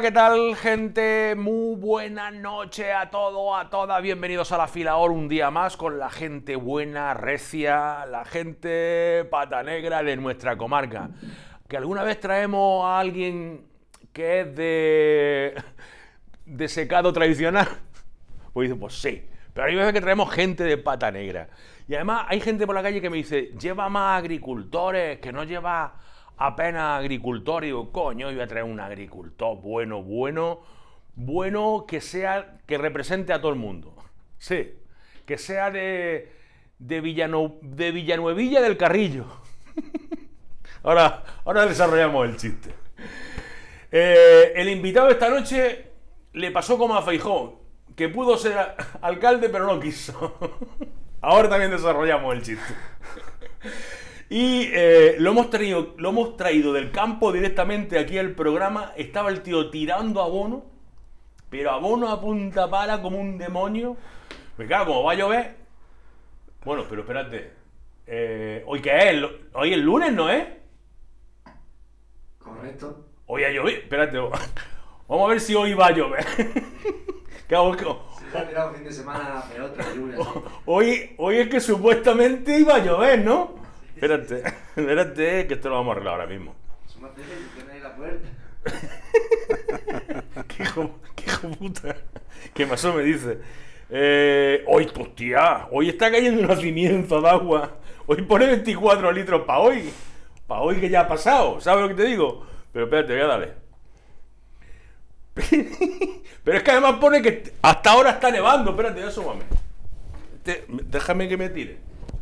¿qué tal, gente? Muy buena noche a todo, a todas. Bienvenidos a la fila ahora un día más con la gente buena, recia, la gente pata negra de nuestra comarca. Que alguna vez traemos a alguien que es de, de secado tradicional. Pues dicen, pues sí. Pero hay veces que traemos gente de pata negra. Y además hay gente por la calle que me dice, lleva más agricultores, que no lleva apenas agricultor y digo, coño, yo voy a traer un agricultor bueno, bueno, bueno que sea, que represente a todo el mundo. Sí, que sea de, de, de Villanuevilla del Carrillo. ahora, ahora desarrollamos el chiste. Eh, el invitado esta noche le pasó como a Feijón, que pudo ser alcalde pero no quiso. ahora también desarrollamos el chiste. Y eh, lo, hemos traído, lo hemos traído del campo directamente aquí al programa. Estaba el tío tirando a Bono, pero a Bono a punta como un demonio. Porque claro, como va a llover... Bueno, pero espérate. Eh, ¿Hoy qué es? ¿Hoy es lunes, no es? Correcto. Hoy ha llover. Espérate, vamos a ver si hoy va a llover. ¿Qué hago? fin de semana, pero otra Hoy, hoy es que supuestamente iba a llover, ¿no? Espérate, espérate, que esto lo vamos a arreglar ahora mismo. Súmate, que ahí la puerta. qué, hijo, qué hijo puta. Que Maso me dice. Eh, hoy, hostia, hoy está cayendo una cimienta de agua. Hoy pone 24 litros para hoy. Para hoy que ya ha pasado, ¿sabes lo que te digo? Pero espérate, voy a darle. Pero es que además pone que hasta ahora está nevando. Espérate, ya déjame que me tire.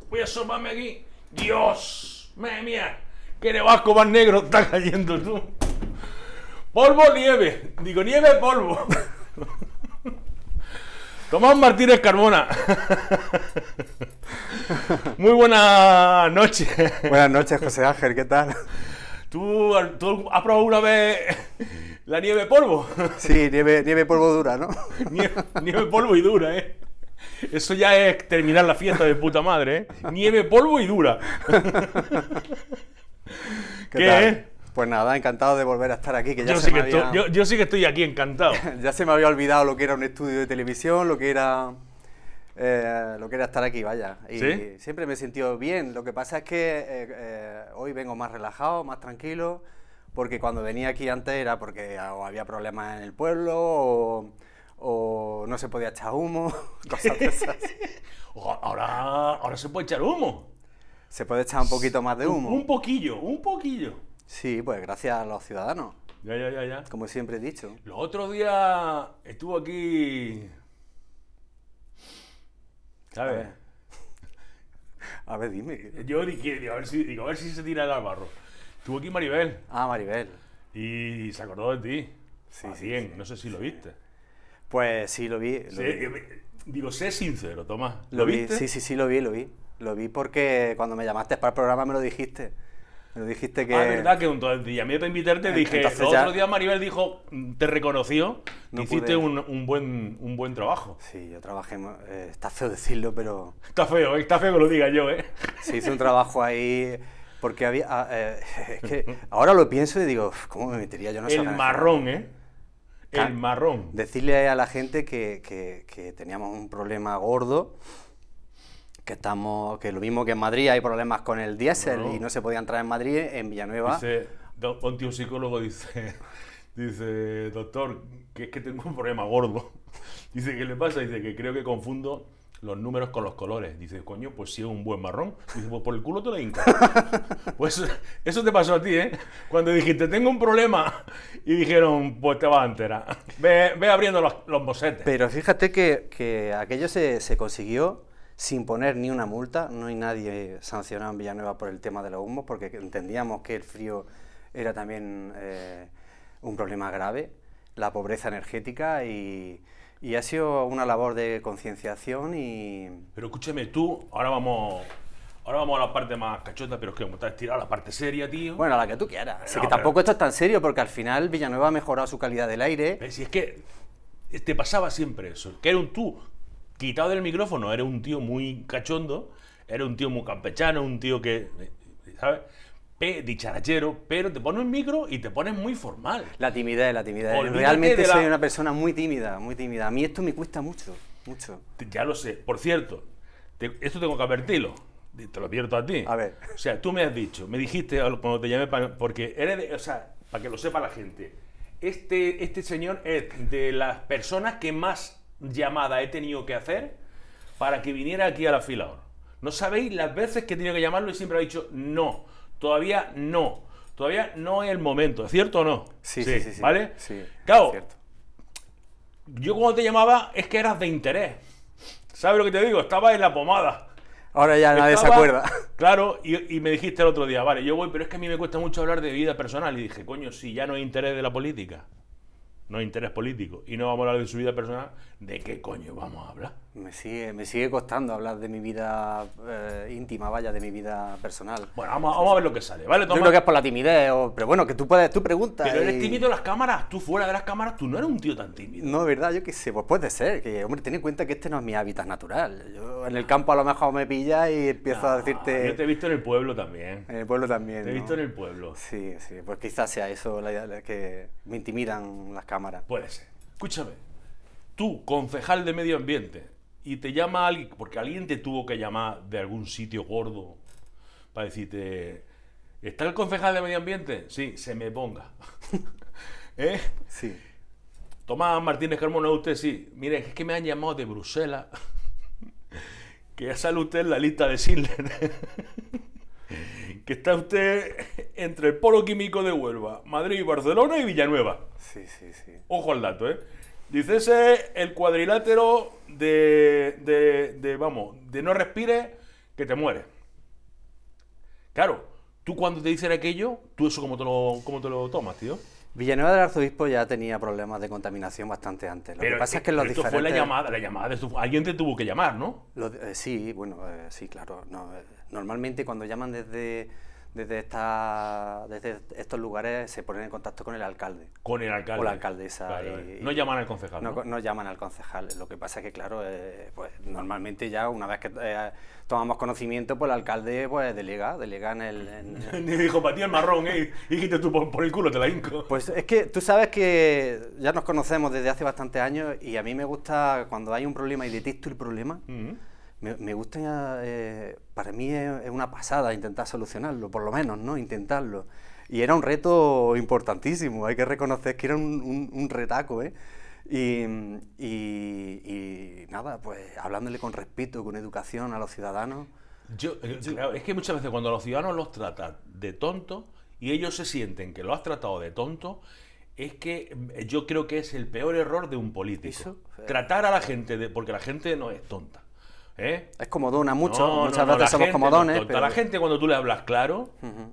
Voy a asomarme aquí. Dios, madre mía, qué nevasco más negro está cayendo tú. Polvo, nieve. Digo, nieve, polvo. Tomás Martínez Carmona. Muy buenas noches. Buenas noches, José Ángel, ¿qué tal? ¿Tú, has probado una vez la nieve polvo? Sí, nieve, nieve polvo dura, ¿no? nieve polvo y dura, ¿eh? Eso ya es terminar la fiesta de puta madre, ¿eh? Nieve, polvo y dura. ¿Qué, Pues nada, encantado de volver a estar aquí. Que yo, sí que estoy, aquí, encantado. ya se me había olvidado lo que era un estudio de televisión, lo que era, eh, lo que era estar aquí, vaya. Y siempre me he sentido bien. Lo que pasa es que eh, hoy vengo más relajado, más tranquilo, porque cuando venía aquí antes era porque o había problemas en el pueblo o o no se podía echar humo, cosas de ahora, ahora se puede echar humo. Se puede echar un poquito más de humo. Un, poquillo, un poquillo. Sí, pues gracias a los ciudadanos. Ya, ya, ya, ya. Como siempre he dicho. Los otros días estuvo aquí. ¿Sabes? A ver, dime. Yo dije, a ver si, a ver si se tira el barro. Estuvo aquí Maribel. Ah, Maribel. Y se acordó de ti. Sí, sí. No sé si lo viste. Pues sí, lo vi. sí, Digo, sé sincero, Tomás. ¿Lo, ¿Lo viste? Vi, sí, sí, sí, lo vi, lo vi. Lo vi porque cuando me llamaste para el programa me lo dijiste. Me lo dijiste que. Ah, verdad que un día para invitarte dije. el otro día Maribel dijo, te reconoció, hiciste un, un, buen, un buen trabajo. Sí, yo trabajé. Eh, está feo decirlo, pero. Está feo, eh, está feo que lo diga yo, ¿eh? Sí, hizo un trabajo ahí. Porque había. Ah, eh, es que ahora lo pienso y digo, ¿cómo me metería yo no El marrón, ¿eh? El marrón. Decirle a la gente que, teníamos un problema gordo que estamos que lo mismo que en Madrid hay problemas con el diésel y no se podía entrar en Madrid en Villanueva dice, un psicólogo dice dice doctor que es que tengo un problema gordo dice qué le pasa dice que creo que confundo los números con los colores. Dices, coño, pues si es un buen marrón. Dices, pues por el culo te lo hinco. pues eso te pasó a ti, ¿eh? Cuando dijiste, tengo un problema. Y dijeron, pues te vas a enterar. Ve, abriendo los, los, bocetes. Pero fíjate que, que aquello se, se, consiguió sin poner ni una multa. No hay nadie sancionado en Villanueva por el tema de los humos, porque entendíamos que el frío era también eh, un problema grave. La pobreza energética y y ha sido una labor de concienciación y... Pero escúcheme, tú, ahora vamos... Ahora vamos a la parte más cachonda, pero es que como estás a la parte seria, tío. Bueno, a la que tú quieras. Así que tampoco esto es tan serio, porque al final Villanueva ha mejorado su calidad del aire. si es que te pasaba siempre eso, que era tú quitado del micrófono, era un tío muy cachondo, era un tío muy campechano, un tío que... ¿Sabes? Eh, dicharachero, pero te pones un micro y te pones muy formal. La timidez, la timidez. Realmente soy una persona muy tímida, muy tímida. A mí esto me cuesta mucho, mucho. Ya lo sé. Por cierto, esto tengo que advertirlo. Te lo advierto a ti. A ver. O sea, tú me has dicho, me dijiste cuando te llamé, porque eres, o sea, para que lo sepa la gente, este, este señor es de las personas que más llamada he tenido que hacer para que viniera aquí a la fila No sabéis las veces que he tenido que llamarlo y siempre ha dicho no todavía no. Todavía no es el momento, ¿es cierto o no? Sí, sí, sí. sí ¿Vale? Sí, claro, yo cuando te llamaba es que eras de interés. ¿Sabes lo que te digo? Estaba en la pomada. Ahora ya nadie se acuerda. Claro, y, y, me dijiste el otro día, vale, yo voy, pero es que a mí me cuesta mucho hablar de vida personal. Y dije, coño, si ya no hay interés de la política, no hay interés político, y no vamos a hablar de su vida personal, ¿de qué coño vamos a hablar? Me sigue, me sigue costando hablar de mi vida eh, íntima, vaya, de mi vida personal. Bueno, vamos, a ver lo que sale, ¿vale? Yo creo que es por la timidez, pero bueno, que tú puedes, tú preguntas. Pero eres tímido en las cámaras, tú fuera de las cámaras, tú no eres un tío tan tímido. No, verdad, yo qué sé, pues puede ser, que hombre, ten en cuenta que este no es mi hábitat natural. Yo en el campo a lo mejor me pilla y empiezo a ah, decirte... Yo te he visto en el pueblo también. En el pueblo también. Te he visto en el pueblo. Sí, sí, pues quizás sea eso, la que me intimidan las cámaras. Puede ser. Escúchame, tú, concejal de medio ambiente, y te llama alguien, porque alguien te tuvo que llamar de algún sitio gordo para decirte, ¿está el concejal de medio ambiente? Sí, se me ponga. ¿Eh? Sí. Tomás Martínez Carmona, usted sí. Mire, es que me han llamado de Bruselas, que ya sale usted en la lista de Sindler. que está usted entre el polo químico de Huelva, Madrid, y Barcelona y Villanueva. Sí, sí, sí. Ojo al dato, ¿eh? Dícese el cuadrilátero de, de, de, vamos, de no respire que te mueres. Claro, tú cuando te dicen aquello, tú eso cómo te lo, te lo tomas, tío. Villanueva del Arzobispo ya tenía problemas de contaminación bastante antes. Lo pero, que pasa es que los esto fue la llamada, la llamada de Alguien te tuvo que llamar, ¿no? Eh, sí, bueno, eh, sí, claro. Eh, normalmente cuando llaman desde desde, esta, desde estos lugares se ponen en contacto con el alcalde. Con el alcalde. O la alcaldesa. Eh. no llaman al concejal. No, ¿no? llaman al concejal. Lo que pasa es que, claro, eh, pues normalmente ya una vez que eh, tomamos conocimiento, pues el alcalde pues delega, delega en el... Ni dijo, para ti el marrón, ¿eh? dijiste tú por, el culo, te la inco. Pues es que tú sabes que ya nos conocemos desde hace bastantes años y a mí me gusta cuando hay un problema y detecto el problema me, me gusta, eh, para mí es, una pasada intentar solucionarlo, por lo menos, ¿no? Intentarlo. Y era un reto importantísimo, hay que reconocer que era un, retaco, ¿eh? Y, nada, pues hablándole con respeto, con educación a los ciudadanos. Yo, eh, es que muchas veces cuando los ciudadanos los tratan de tonto y ellos se sienten que lo has tratado de tonto, es que eh, yo creo que es el peor error de un político. Tratar a la gente de. porque la gente no es tonta. ¿eh? Es comodona mucho, muchas veces somos comodones. Pero... La gente cuando tú le hablas claro,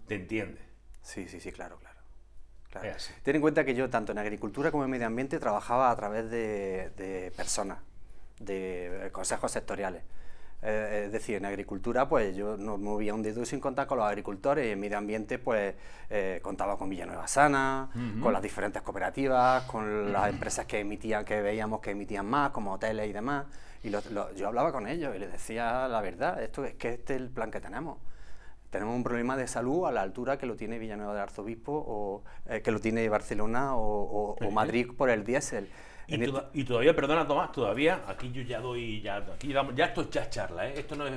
te entiende. Sí, sí, sí, claro, claro. claro. Ten en cuenta que yo tanto en agricultura como en medio ambiente trabajaba a través de personas, de consejos sectoriales. Eh, es decir, en agricultura, pues yo no movía un dedo sin contar con los agricultores y en medio ambiente, pues eh, contaba con Villanueva Sana, con las diferentes cooperativas, con las empresas que emitían, que veíamos que emitían más, como hoteles y demás. Y yo hablaba con ellos y les decía la verdad, esto es que este es el plan que tenemos. Tenemos un problema de salud a la altura que lo tiene Villanueva del Arzobispo o eh, que lo tiene Barcelona o Madrid por el diésel. Y, todavía, perdona Tomás, todavía, aquí yo ya doy, ya, aquí ya esto es ya charla, ¿eh? esto no es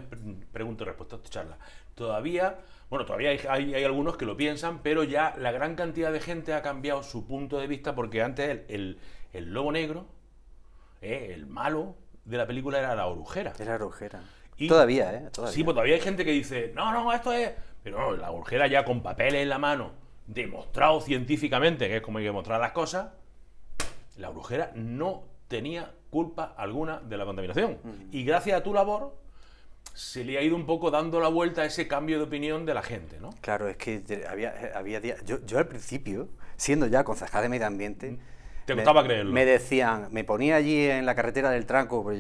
pregunta y respuesta, esto es charla. Todavía, bueno, todavía hay, hay, algunos que lo piensan, pero ya la gran cantidad de gente ha cambiado su punto de vista porque antes el, el, lobo negro, ¿eh? el malo de la película era la orujera. Era la orujera. todavía, ¿eh? Todavía. Sí, pues todavía hay gente que dice, no, no, esto es... Pero no, la orujera ya con papeles en la mano, demostrado científicamente, que es como hay que demostrar las cosas, la brujera no tenía culpa alguna de la contaminación. Mm. Y gracias a tu labor se le ha ido un poco dando la vuelta a ese cambio de opinión de la gente, ¿no? Claro, es que había, eh, Yo, al principio, siendo ya concejal de medio ambiente... Mm. me, creerlo. Me decían, me ponía allí en la carretera del Tranco,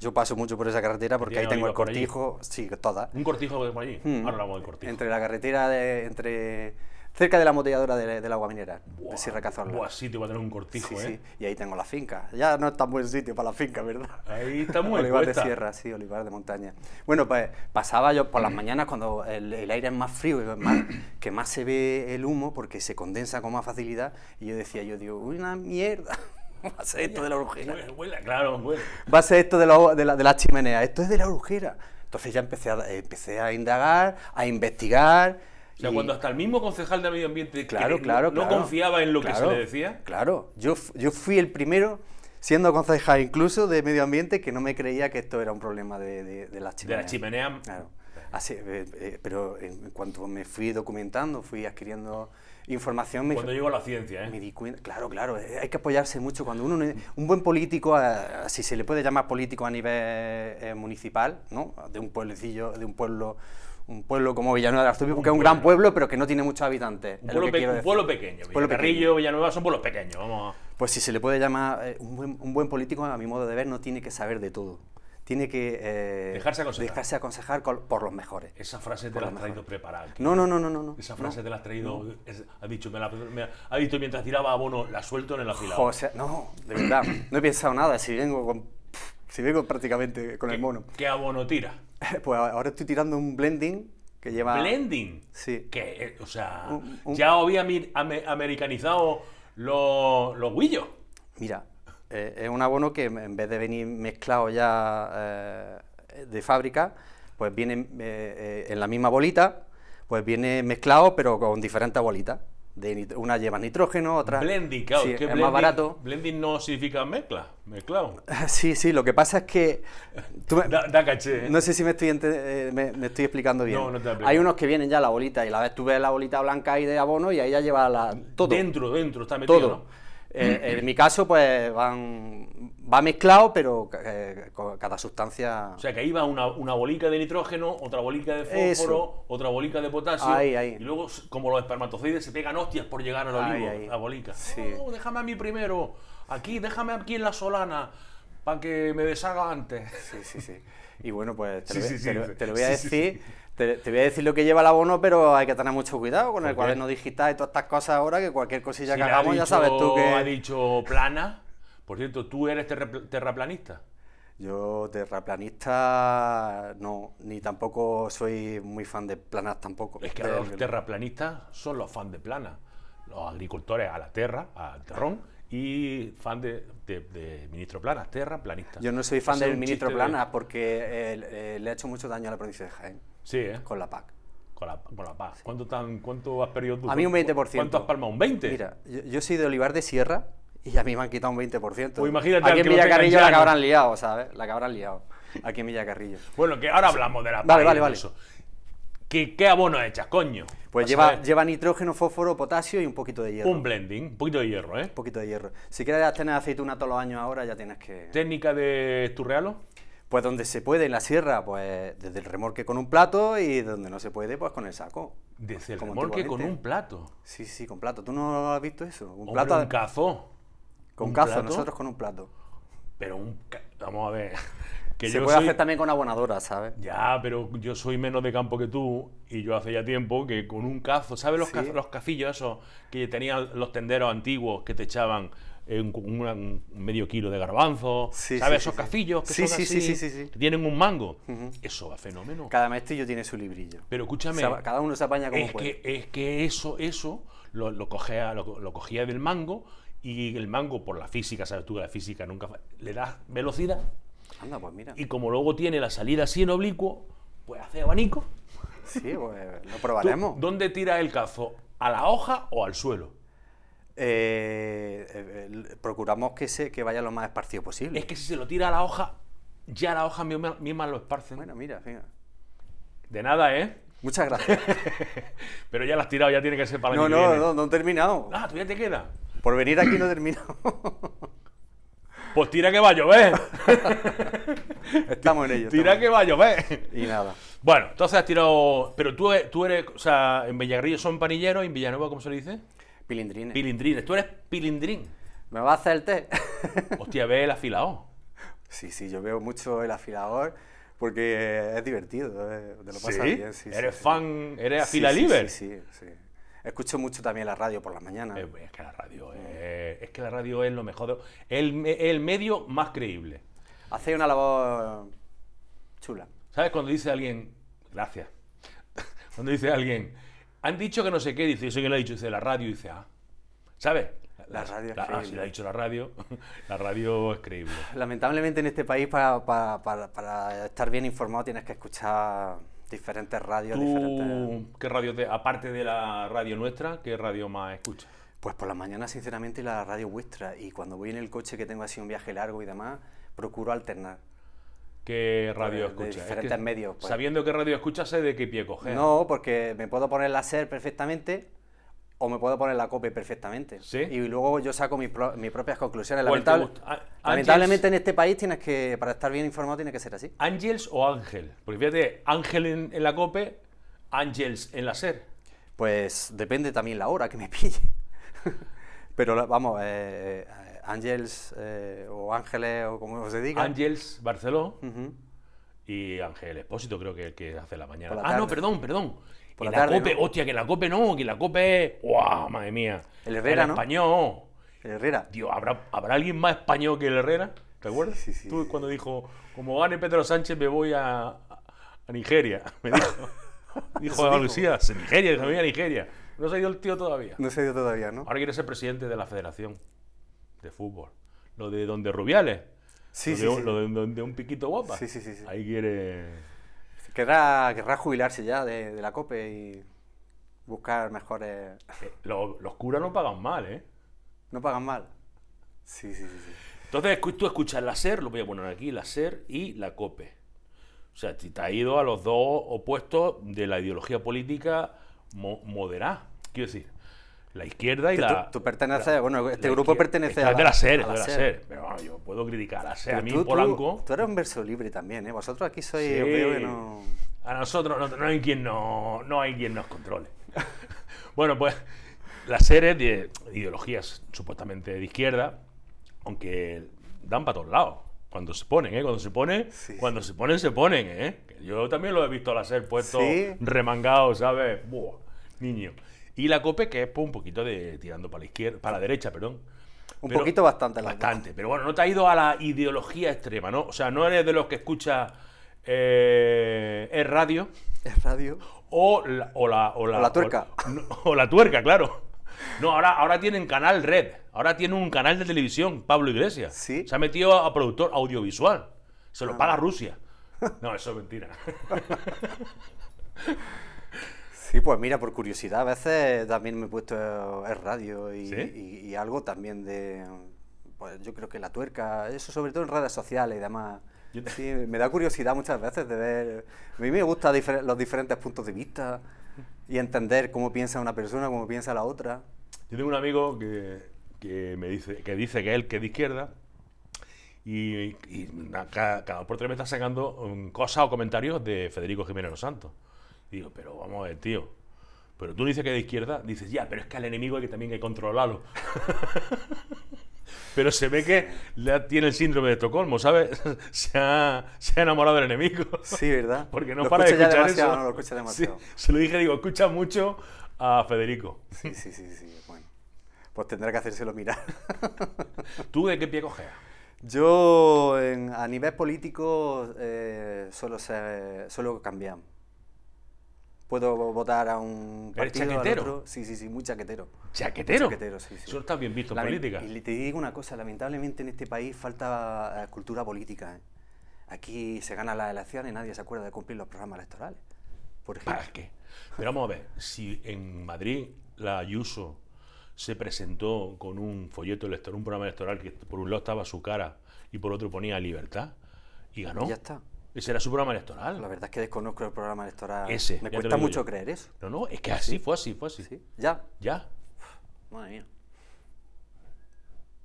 yo, paso mucho por esa carretera porque ahí tengo el cortijo, sí, toda. Un cortijo de por allí, mm. ahora hablamos del cortijo. Entre la carretera de, entre cerca de la motelladora del agua minera, de Sierra Cazorla. Buah, te va a tener un cortijo, ¿eh? Sí. Y ahí tengo la finca. Ya no es tan buen sitio para la finca, ¿verdad? Ahí está muy Olivar de sierra, sí, olivar de montaña. Bueno, pues pasaba yo por las mañanas cuando el, aire es más frío que más se ve el humo porque se condensa con más facilidad. Y yo decía, yo digo, una mierda. Va a ser esto de la brujera. claro, Va a ser esto de la, de, chimenea. Esto es de la brujera. Entonces ya empecé a indagar, a investigar o sea, cuando hasta el mismo concejal de medio ambiente claro, no, confiaba en lo que se le decía. Claro, yo, yo fui el primero, siendo concejal incluso de medio ambiente, que no me creía que esto era un problema de, las chimeneas. De las chimeneas. Claro. Así, eh, eh, pero en cuanto me fui documentando, fui adquiriendo información. Cuando llegó la ciencia, ¿eh? claro, claro, eh, hay que apoyarse mucho. Cuando uno, un buen político, si se le puede llamar político a nivel municipal, ¿no? De un pueblecillo, de un pueblo un pueblo como Villanueva de Arzobispo, que es un gran pueblo, pero que no tiene muchos habitantes. Un, pueblo, un pueblo, pequeño. Pueblo Carrillo, Villanueva son pueblos pequeños. Vamos. Pues si se le puede llamar eh, un, buen, político, a mi modo de ver, no tiene que saber de todo tiene que eh, dejarse aconsejar, aconsejar por los mejores. Esa frase te la has traído preparada. No, no, no, no, no. Esa frase te la has traído. ha dicho, ha mientras tiraba abono, la suelto en el afilado. no, de verdad, no he pensado nada. Si vengo con, si vengo prácticamente con el mono. ¿Qué abono tira? Pues ahora estoy tirando un blending que lleva... ¿Blending? Sí. Que, o sea, ya había americanizado los, los Mira, eh, es un abono que en vez de venir mezclado ya eh, de fábrica, pues viene eh, en la misma bolita, pues viene mezclado pero con diferentes bolitas de unas llevan nitrógeno, otra... Blending, claro, es más barato. Blending no significa mezcla, mezclado. sí, sí, lo que pasa es que... da, caché. ¿eh? No sé si me estoy, eh, me, estoy explicando bien. No, no te Hay unos que vienen ya la bolita y la vez tú ves la bolita blanca ahí de abono y ahí ya lleva la, todo. Dentro, dentro, está metido, todo. Eh, en mi caso, pues van, va mezclado, pero eh, cada sustancia. O sea, que ahí va una, bolica de nitrógeno, otra bolica de fósforo, otra bolica de potasio. Y luego, como los espermatozoides, se pegan hostias por llegar a olivo, la bolica. Oh, déjame a mí primero, aquí, déjame aquí en la solana, para que me deshaga antes. Sí, sí, sí. Y bueno, pues te, te lo voy a decir te, voy a decir lo que lleva el abono, pero hay que tener mucho cuidado con el cuaderno digital y todas estas cosas ahora, que cualquier cosilla que hagamos ya sabes tú que... ha dicho plana. Por cierto, ¿tú eres terraplanista? Yo terraplanista no, ni tampoco soy muy fan de planas tampoco. Es que los terraplanistas son los fans de planas. Los agricultores a la tierra, al terrón, y fan de, ministro Planas, terraplanista. Yo no soy fan del ministro Planas porque eh, eh, le ha hecho mucho daño a la provincia de Jaén. Sí, ¿eh? Con la PAC. Con la, con PAC. ¿Cuánto, has perdido tú? A mí un 20%. ¿Cuánto has palmado? ¿Un 20%? Mira, yo, soy de Olivar de Sierra y a mí me han quitado un 20%. Pues imagínate Aquí en Carrillo la que habrán liado, ¿sabes? La que habrán liado. Aquí en Carrillo. Bueno, que ahora hablamos de la Vale, vale, vale. ¿Qué, ¿Qué, abono echas, coño? Pues lleva, lleva, nitrógeno, fósforo, potasio y un poquito de hierro. Un blending, un poquito de hierro, ¿eh? Un poquito de hierro. Si quieres tener aceituna todos los años ahora, ya tienes que... ¿Técnica de esturrealo? Pues donde se puede en la sierra, pues desde el remolque con un plato y donde no se puede, pues con el saco. Desde el remolque con un plato. Sí, sí, con plato. ¿Tú no has visto eso? Un plato. Un cazo. Con ¿Un cazo, nosotros con un plato. Pero un. Vamos a ver. Que se puede hacer también con abonadora, ¿sabes? Ya, pero yo soy menos de campo que tú y yo hace ya tiempo que con un cazo, ¿sabes los, sí. los cafillos esos que tenían los tenderos antiguos que te echaban? Eh, un, medio kilo de garbanzo, ¿sabes? Esos cafillos que son así, tienen un mango. Eso va fenómeno. Cada maestrillo tiene su librillo. Pero escúchame. cada uno se apaña como es Que, es que eso, eso lo, cogía del mango y el mango, por la física, sabes tú que la física nunca... Le da velocidad. Anda, pues mira. Y como luego tiene la salida así en oblicuo, pues hace abanico. Sí, pues lo probaremos. ¿Dónde tira el cazo? ¿A la hoja o al suelo? Eh, eh, procuramos que, se, que vaya lo más esparcido posible. Es que si se lo tira a la hoja, ya la hoja misma, lo esparce. Bueno, mira, mira. De nada, ¿eh? Muchas gracias. Pero ya la has tirado, ya tiene que ser para el no, no, no, no he terminado. Ah, tú ya te queda. Por venir aquí no he terminado. pues tira que va a llover. Estamos en ello. Tira que va a llover. Y nada. Bueno, entonces has tirado. Pero tú, tú eres. O sea, en Villagrillo son panilleros, en Villanueva, ¿cómo se dice? Pilindrines. Pilindrines. Tú eres pilindrín. ¿Me vas a hacer el té? Hostia, ve el afilador. Sí, sí, yo veo mucho el afilador porque es divertido, eh, te lo pasas bien. Sí, ¿Eres fan, eres afilalíber? Sí sí, sí, Escucho mucho también la radio por la mañana. Eh, es, que la radio es, que la radio es lo mejor, el, medio más creíble. Hace una labor chula. ¿Sabes cuando dice alguien, gracias, cuando dice alguien, han dicho que no sé qué, dice, eso que lo ha dicho, dice la radio, dice, ah, ¿sabes? La, radio es creíble. Ah, ha dicho la radio, la radio es creíble. Lamentablemente en este país para, estar bien informado tienes que escuchar diferentes radios. diferentes... ¿Qué radio, aparte de la radio nuestra, qué radio más escuchas? Pues por las mañanas, sinceramente, la radio vuestra. Y cuando voy en el coche que tengo así un viaje largo y demás, procuro alternar radio pues, escuchas. Pues. Sabiendo qué radio escuchas, sé de qué pie coger. No, porque me puedo poner la SER perfectamente o me puedo poner la COPE perfectamente. Y luego yo saco mis, propias conclusiones. lamentablemente en este país tienes que, para estar bien informado, tiene que ser así. ¿Ángels o Ángel? Porque fíjate, Ángel en, la COPE, Ángels en la SER. Pues depende también la hora que me pille. Pero vamos, eh, eh Ángels eh, o Ángeles o como se diga. Ángels Barceló y Ángel Espósito creo que el que hace la mañana. ah, no, perdón, perdón. la, COPE, hostia, que la COPE no, que la COPE es... madre mía! El Herrera, ¿no? español. El Herrera. Dios, ¿habrá, ¿habrá alguien más español que el Herrera? ¿Te acuerdas? Sí, sí, Tú cuando dijo, como gane Pedro Sánchez me voy a, Nigeria, me dijo. dijo a Lucía, Nigeria, me voy a Nigeria. No se ha ido el tío todavía. No se ha ido todavía, ¿no? Ahora quiere ser presidente de la federación de fútbol. Lo de donde Rubiales. Sí, lo sí, de, Lo de, donde un piquito guapa. Sí, sí, sí. Ahí quiere. Querrá, querrá jubilarse ya de, la COPE y buscar mejores. Eh, los, curas no pagan mal, ¿eh? No pagan mal. Sí, sí, sí. sí. Entonces tú escuchas la SER, lo voy a poner aquí, la SER y la COPE. O sea, te ha ido a los dos opuestos de la ideología política moderada. Quiero decir, la izquierda y la. Tú, perteneces, bueno, este grupo pertenece a la, SER. Pero bueno, yo puedo criticar a SER. a mí, Polanco. Tú, eres un verso libre también, ¿eh? Vosotros aquí sois. Sí. Que no... A nosotros no, hay quien no, no hay quien nos controle. bueno, pues la SER de ideologías supuestamente de izquierda, aunque dan para todos lados. Cuando se ponen, ¿eh? Cuando se ponen, cuando se ponen, se ponen, ¿eh? Yo también lo he visto a la SER puesto remangado, ¿sabes? Buah, niño. Y la COPE, que es un poquito de tirando para la izquierda, para la derecha, perdón. Un poquito bastante. bastante, pero bueno, no te ha ido a la ideología extrema, ¿no? O sea, no eres de los que escucha eh, es radio. Es radio. O la, tuerca. O, la tuerca, claro. No, ahora, ahora tienen canal red. Ahora tiene un canal de televisión, Pablo Iglesias. Sí. Se ha metido a, productor audiovisual. Se lo ah. paga Rusia. No, eso es mentira. Sí, pues mira, por curiosidad, a veces también me he puesto en eh, radio y, algo también de, pues yo creo que la tuerca, eso sobre todo en redes sociales y demás. Sí, me da curiosidad muchas veces de ver, a mí me gustan los diferentes puntos de vista y entender cómo piensa una persona, cómo piensa la otra. Yo tengo un amigo que, que me dice, que dice que él que es de izquierda, y, cada, por tres me está sacando cosas o comentarios de Federico Jiménez Los Santos. Digo, pero vamos a ver, tío. Pero tú dices que de izquierda, dices, ya, pero es que al enemigo hay que también que controlarlo. pero se ve que tiene el síndrome de Estocolmo, ¿sabes? se, ha, enamorado del enemigo. Sí, ¿verdad? Porque no para de escuchar eso. No, lo escucha demasiado. se lo dije, digo, escucha mucho a Federico. Sí, sí, sí, sí, bueno. Pues tendrá que hacérselo mirar. ¿Tú de qué pie cojeas? Yo, a nivel político, eh, solo, se, solo cambiar puedo votar a un partido, chaquetero? Sí, sí, sí, muy chaquetero. ¿Chaquetero? Chaquetero, sí, sí. Eso está bien visto en política. Y te digo una cosa, lamentablemente en este país falta eh, cultura política. ¿eh? Aquí se gana las elecciones y nadie se acuerda de cumplir los programas electorales, por ejemplo. ¿Para qué? Pero vamos a ver, si en Madrid la Ayuso se presentó con un folleto electoral, un programa electoral que por un lado estaba su cara y por otro ponía libertad y ganó. Ya está. ¿Y será su programa electoral. La verdad es que desconozco el programa electoral. Ese. Me cuesta mucho creer eso. No, no, es que ¿Ah, así, fue así, fue así. ¿Sí? Ya. Ya. madre mía.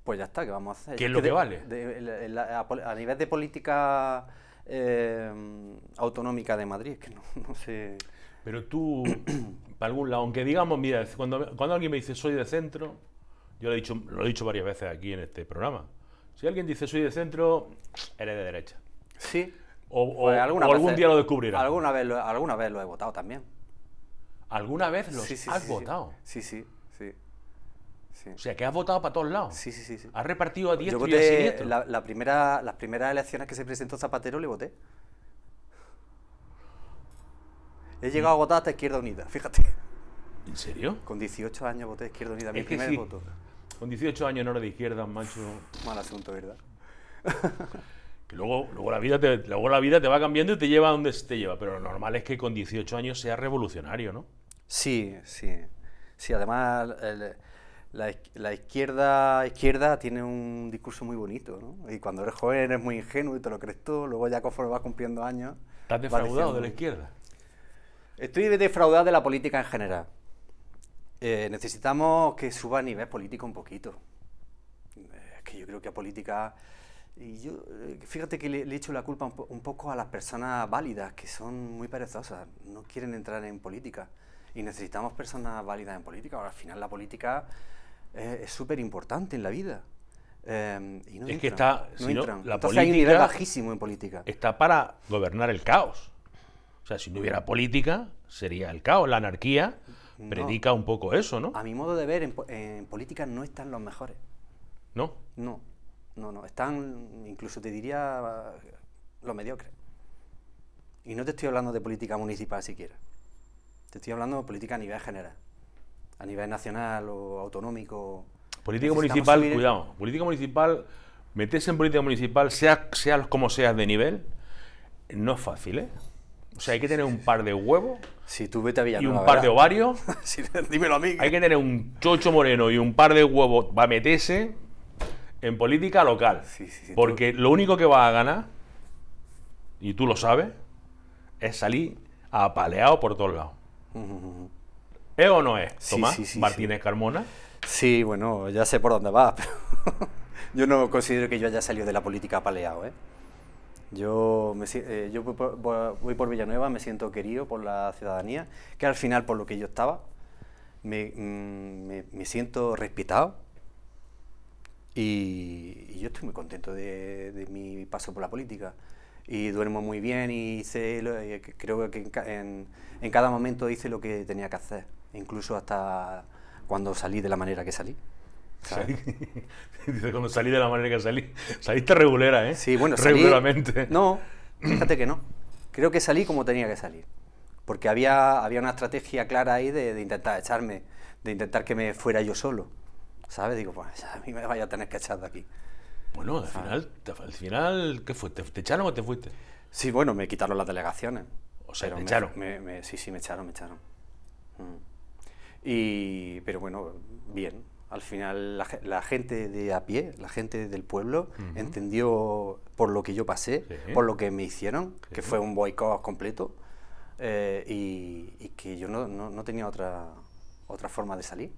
Pues ya está, que vamos a hacer? ¿Qué es, lo que, vale? a, nivel de política eh, autonómica de Madrid, es que no, sé. Pero tú, para algún lado, aunque digamos, mira, cuando, cuando alguien me dice soy de centro, yo lo he, dicho, lo he dicho varias veces aquí en este programa. Si alguien dice soy de centro, eres de derecha. Sí. Pues o, algún día lo eh, descubrirá? Alguna vez lo, alguna vez lo he votado también. ¿Alguna vez lo has votado? Sí, sí, sí, O sea, que has votado para todos lados. Sí, sí, sí. Has repartido a 10 y La, primera, las primeras elecciones que se presentó Zapatero le voté. He llegado a votar hasta Izquierda Unida, fíjate. ¿En serio? Con 18 años voté Izquierda Unida, mi primer voto. Con 18 años no era de izquierda, macho. Mal asunto, ¿verdad? luego, la vida te, la vida te va cambiando y te lleva a donde te lleva, pero lo normal es que con 18 años seas revolucionario, ¿no? Sí, sí. Sí, además la, izquierda izquierda tiene un discurso muy bonito, ¿no? Y cuando eres joven eres muy ingenuo y te lo crees todo, luego ya conforme vas cumpliendo años... ¿Estás defraudado de la izquierda? Estoy defraudado de la política en general. Eh, necesitamos que suba a nivel político un poquito. Es que yo creo que a política y yo, eh, fíjate que le, le echo la culpa un, poco a las personas válidas, que son muy perezosas, no quieren entrar en política. Y necesitamos personas válidas en política. Ahora, al final, la política eh, es súper importante en la vida. Em, y no es que está, la Entonces, política hay un nivel bajísimo en política. Está para gobernar el caos. O sea, si no hubiera política, sería el caos, la anarquía. Predica un poco eso, ¿no? A mi modo de ver, en, en política no están los mejores. ¿No? No. No, no, están, incluso te diría, lo mediocre. Y no te estoy hablando de política municipal siquiera. Te estoy hablando de política a nivel general, a nivel nacional o autonómico. Política municipal, cuidado, política municipal, meterse en política municipal, sea, sea como seas de nivel, no es fácil, ¿eh? O sea, hay que tener un par de huevos. Si tú vete Y un par de ovarios. dímelo a mí. Hay que tener un chocho moreno y un par de huevos para meterse en política local. porque lo único que va a ganar, y tú lo sabes, es salir apaleado por todos lados. ¿Es o no es, Tomás Martínez Carmona? Sí, bueno, ya sé por dónde va, pero yo no considero que yo haya salido de la política apaleado, ¿eh? Yo, eh, voy, por, Villanueva, me siento querido por la ciudadanía, que al final por lo que yo estaba, me mm, siento respetado y, yo estoy muy contento de, mi paso por la política. Y duermo muy bien y, eh, creo que en, en, cada momento hice lo que tenía que hacer, incluso hasta cuando salí de la manera que salí. Dice, cuando salí de la manera que salí. Saliste regulera, ¿eh? Sí, bueno, Regularmente. No, fíjate que no. Creo que salí como tenía que salir porque había, había una estrategia clara ahí de, intentar echarme, de intentar que me fuera yo solo. ¿sabes? Digo, pues a mí me vaya a tener que echar de aquí. Bueno, al ah. final, al final, ¿qué fue? ¿Te, echaron o te fuiste? Sí, bueno, me quitaron las delegaciones. O sea, me, echaron? sí, sí, me echaron, me echaron. Mm. Y, pero bueno, bien. Al final, la, gente de a pie, la gente del pueblo, entendió por lo que yo pasé, por lo que me hicieron, que fue un boicot completo, eh, y, y, que yo no, no, no tenía otra, otra forma de salir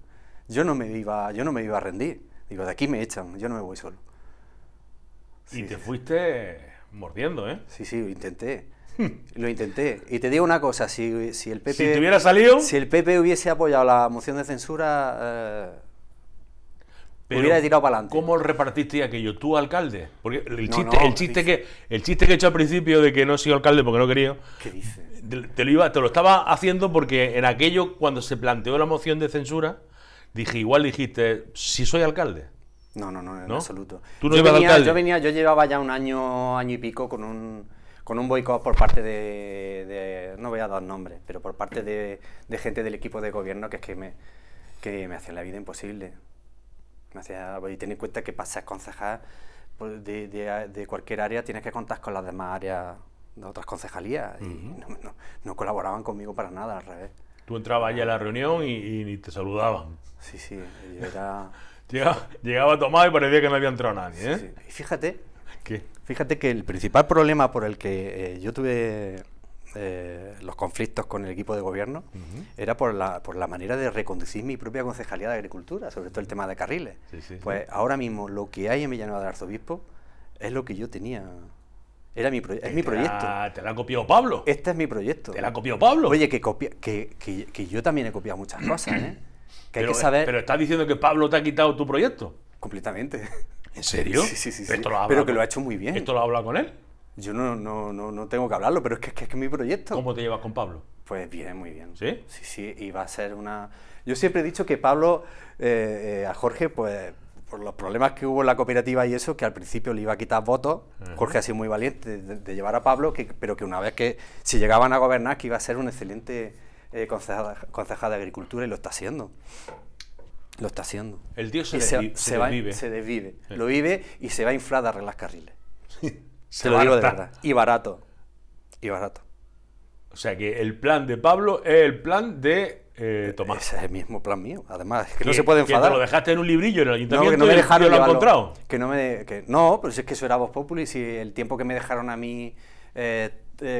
yo no me iba, yo no me iba a rendir. Digo, de aquí me echan, yo no me voy solo. Y te fuiste mordiendo, ¿eh? Sí, sí, lo intenté. Hmm. lo intenté. Y te digo una cosa, si, si el PP... Si te hubiera salido... Si el PP hubiese apoyado la moción de censura... Eh, hubiera tirado para adelante. ¿Cómo repartiste aquello? ¿Tú, alcalde? Porque el chiste, el chiste que el chiste que he hecho al principio de que no he sido alcalde porque no quería. ¿Qué dices? lo iba, te lo estaba haciendo porque en aquello, cuando se planteó la moción de censura, Dije, igual dijiste, si soy alcalde. No, no, no, en absoluto. yo, venía, yo llevaba ya un año, año y pico con un, con un boicot por parte de, no voy a dar nombres, pero por parte de, gente del equipo de gobierno que es que me, que me hacían la vida imposible. hacía, pues, y ten en cuenta que para ser concejal pues, de, cualquier área tienes que contar con las demás áreas de otras concejalías y no colaboraban conmigo para nada, al revés tú entrabas ya a la reunión y, ni te saludaban. Sí, sí, llegaba, llegaba a y parecía que no había entrado nadie. ¿eh? fíjate, fíjate que el principal problema por el que eh, yo tuve eh, los conflictos con el equipo de gobierno era por la, por la manera de reconducir mi propia concejalía de agricultura, sobre todo el tema de carriles. pues ahora mismo lo que hay en Villanueva del Arzobispo es lo que yo tenía era mi es mi proyecto. te la ha copiado Pablo. Este es mi proyecto. Te la ha copiado Pablo. Oye, que, copia, que, yo también he copiado muchas cosas, ¿eh? Que pero, hay que saber... Pero estás diciendo que Pablo te ha quitado tu proyecto. Completamente. ¿En serio? Sí, sí, sí. Pero, que lo ha hecho muy bien. ¿Esto lo ha hablado con él? Yo no, no, no, no tengo que hablarlo, pero es que, es que mi proyecto. ¿Cómo te llevas con Pablo? Pues bien, muy bien. ¿Sí? Sí, sí, y va a ser una... Yo siempre he dicho que Pablo, eh, eh, a Jorge, pues por los problemas que hubo en la cooperativa y eso, que al principio le iba a quitar votos, Jorge ha sido muy valiente de, llevar a Pablo, que, pero que una vez que si llegaban a gobernar, que iba a ser un excelente eh, concejal de Agricultura y lo está haciendo. Lo está haciendo. El tío se, desvive. Se, desvive. Lo vive y se va a inflar de arreglar carriles. Se lo digo de verdad. Y barato. Y barato. O sea que el plan de Pablo es el plan de eh, eh, Tomás. Ese es el mismo plan mío. Además, es que, no se puede enfadar. Que lo dejaste en un librillo en el ayuntamiento no, que no me lo no, pero si pues es que eso era vos Populi. y el tiempo que me dejaron a mí. Eh,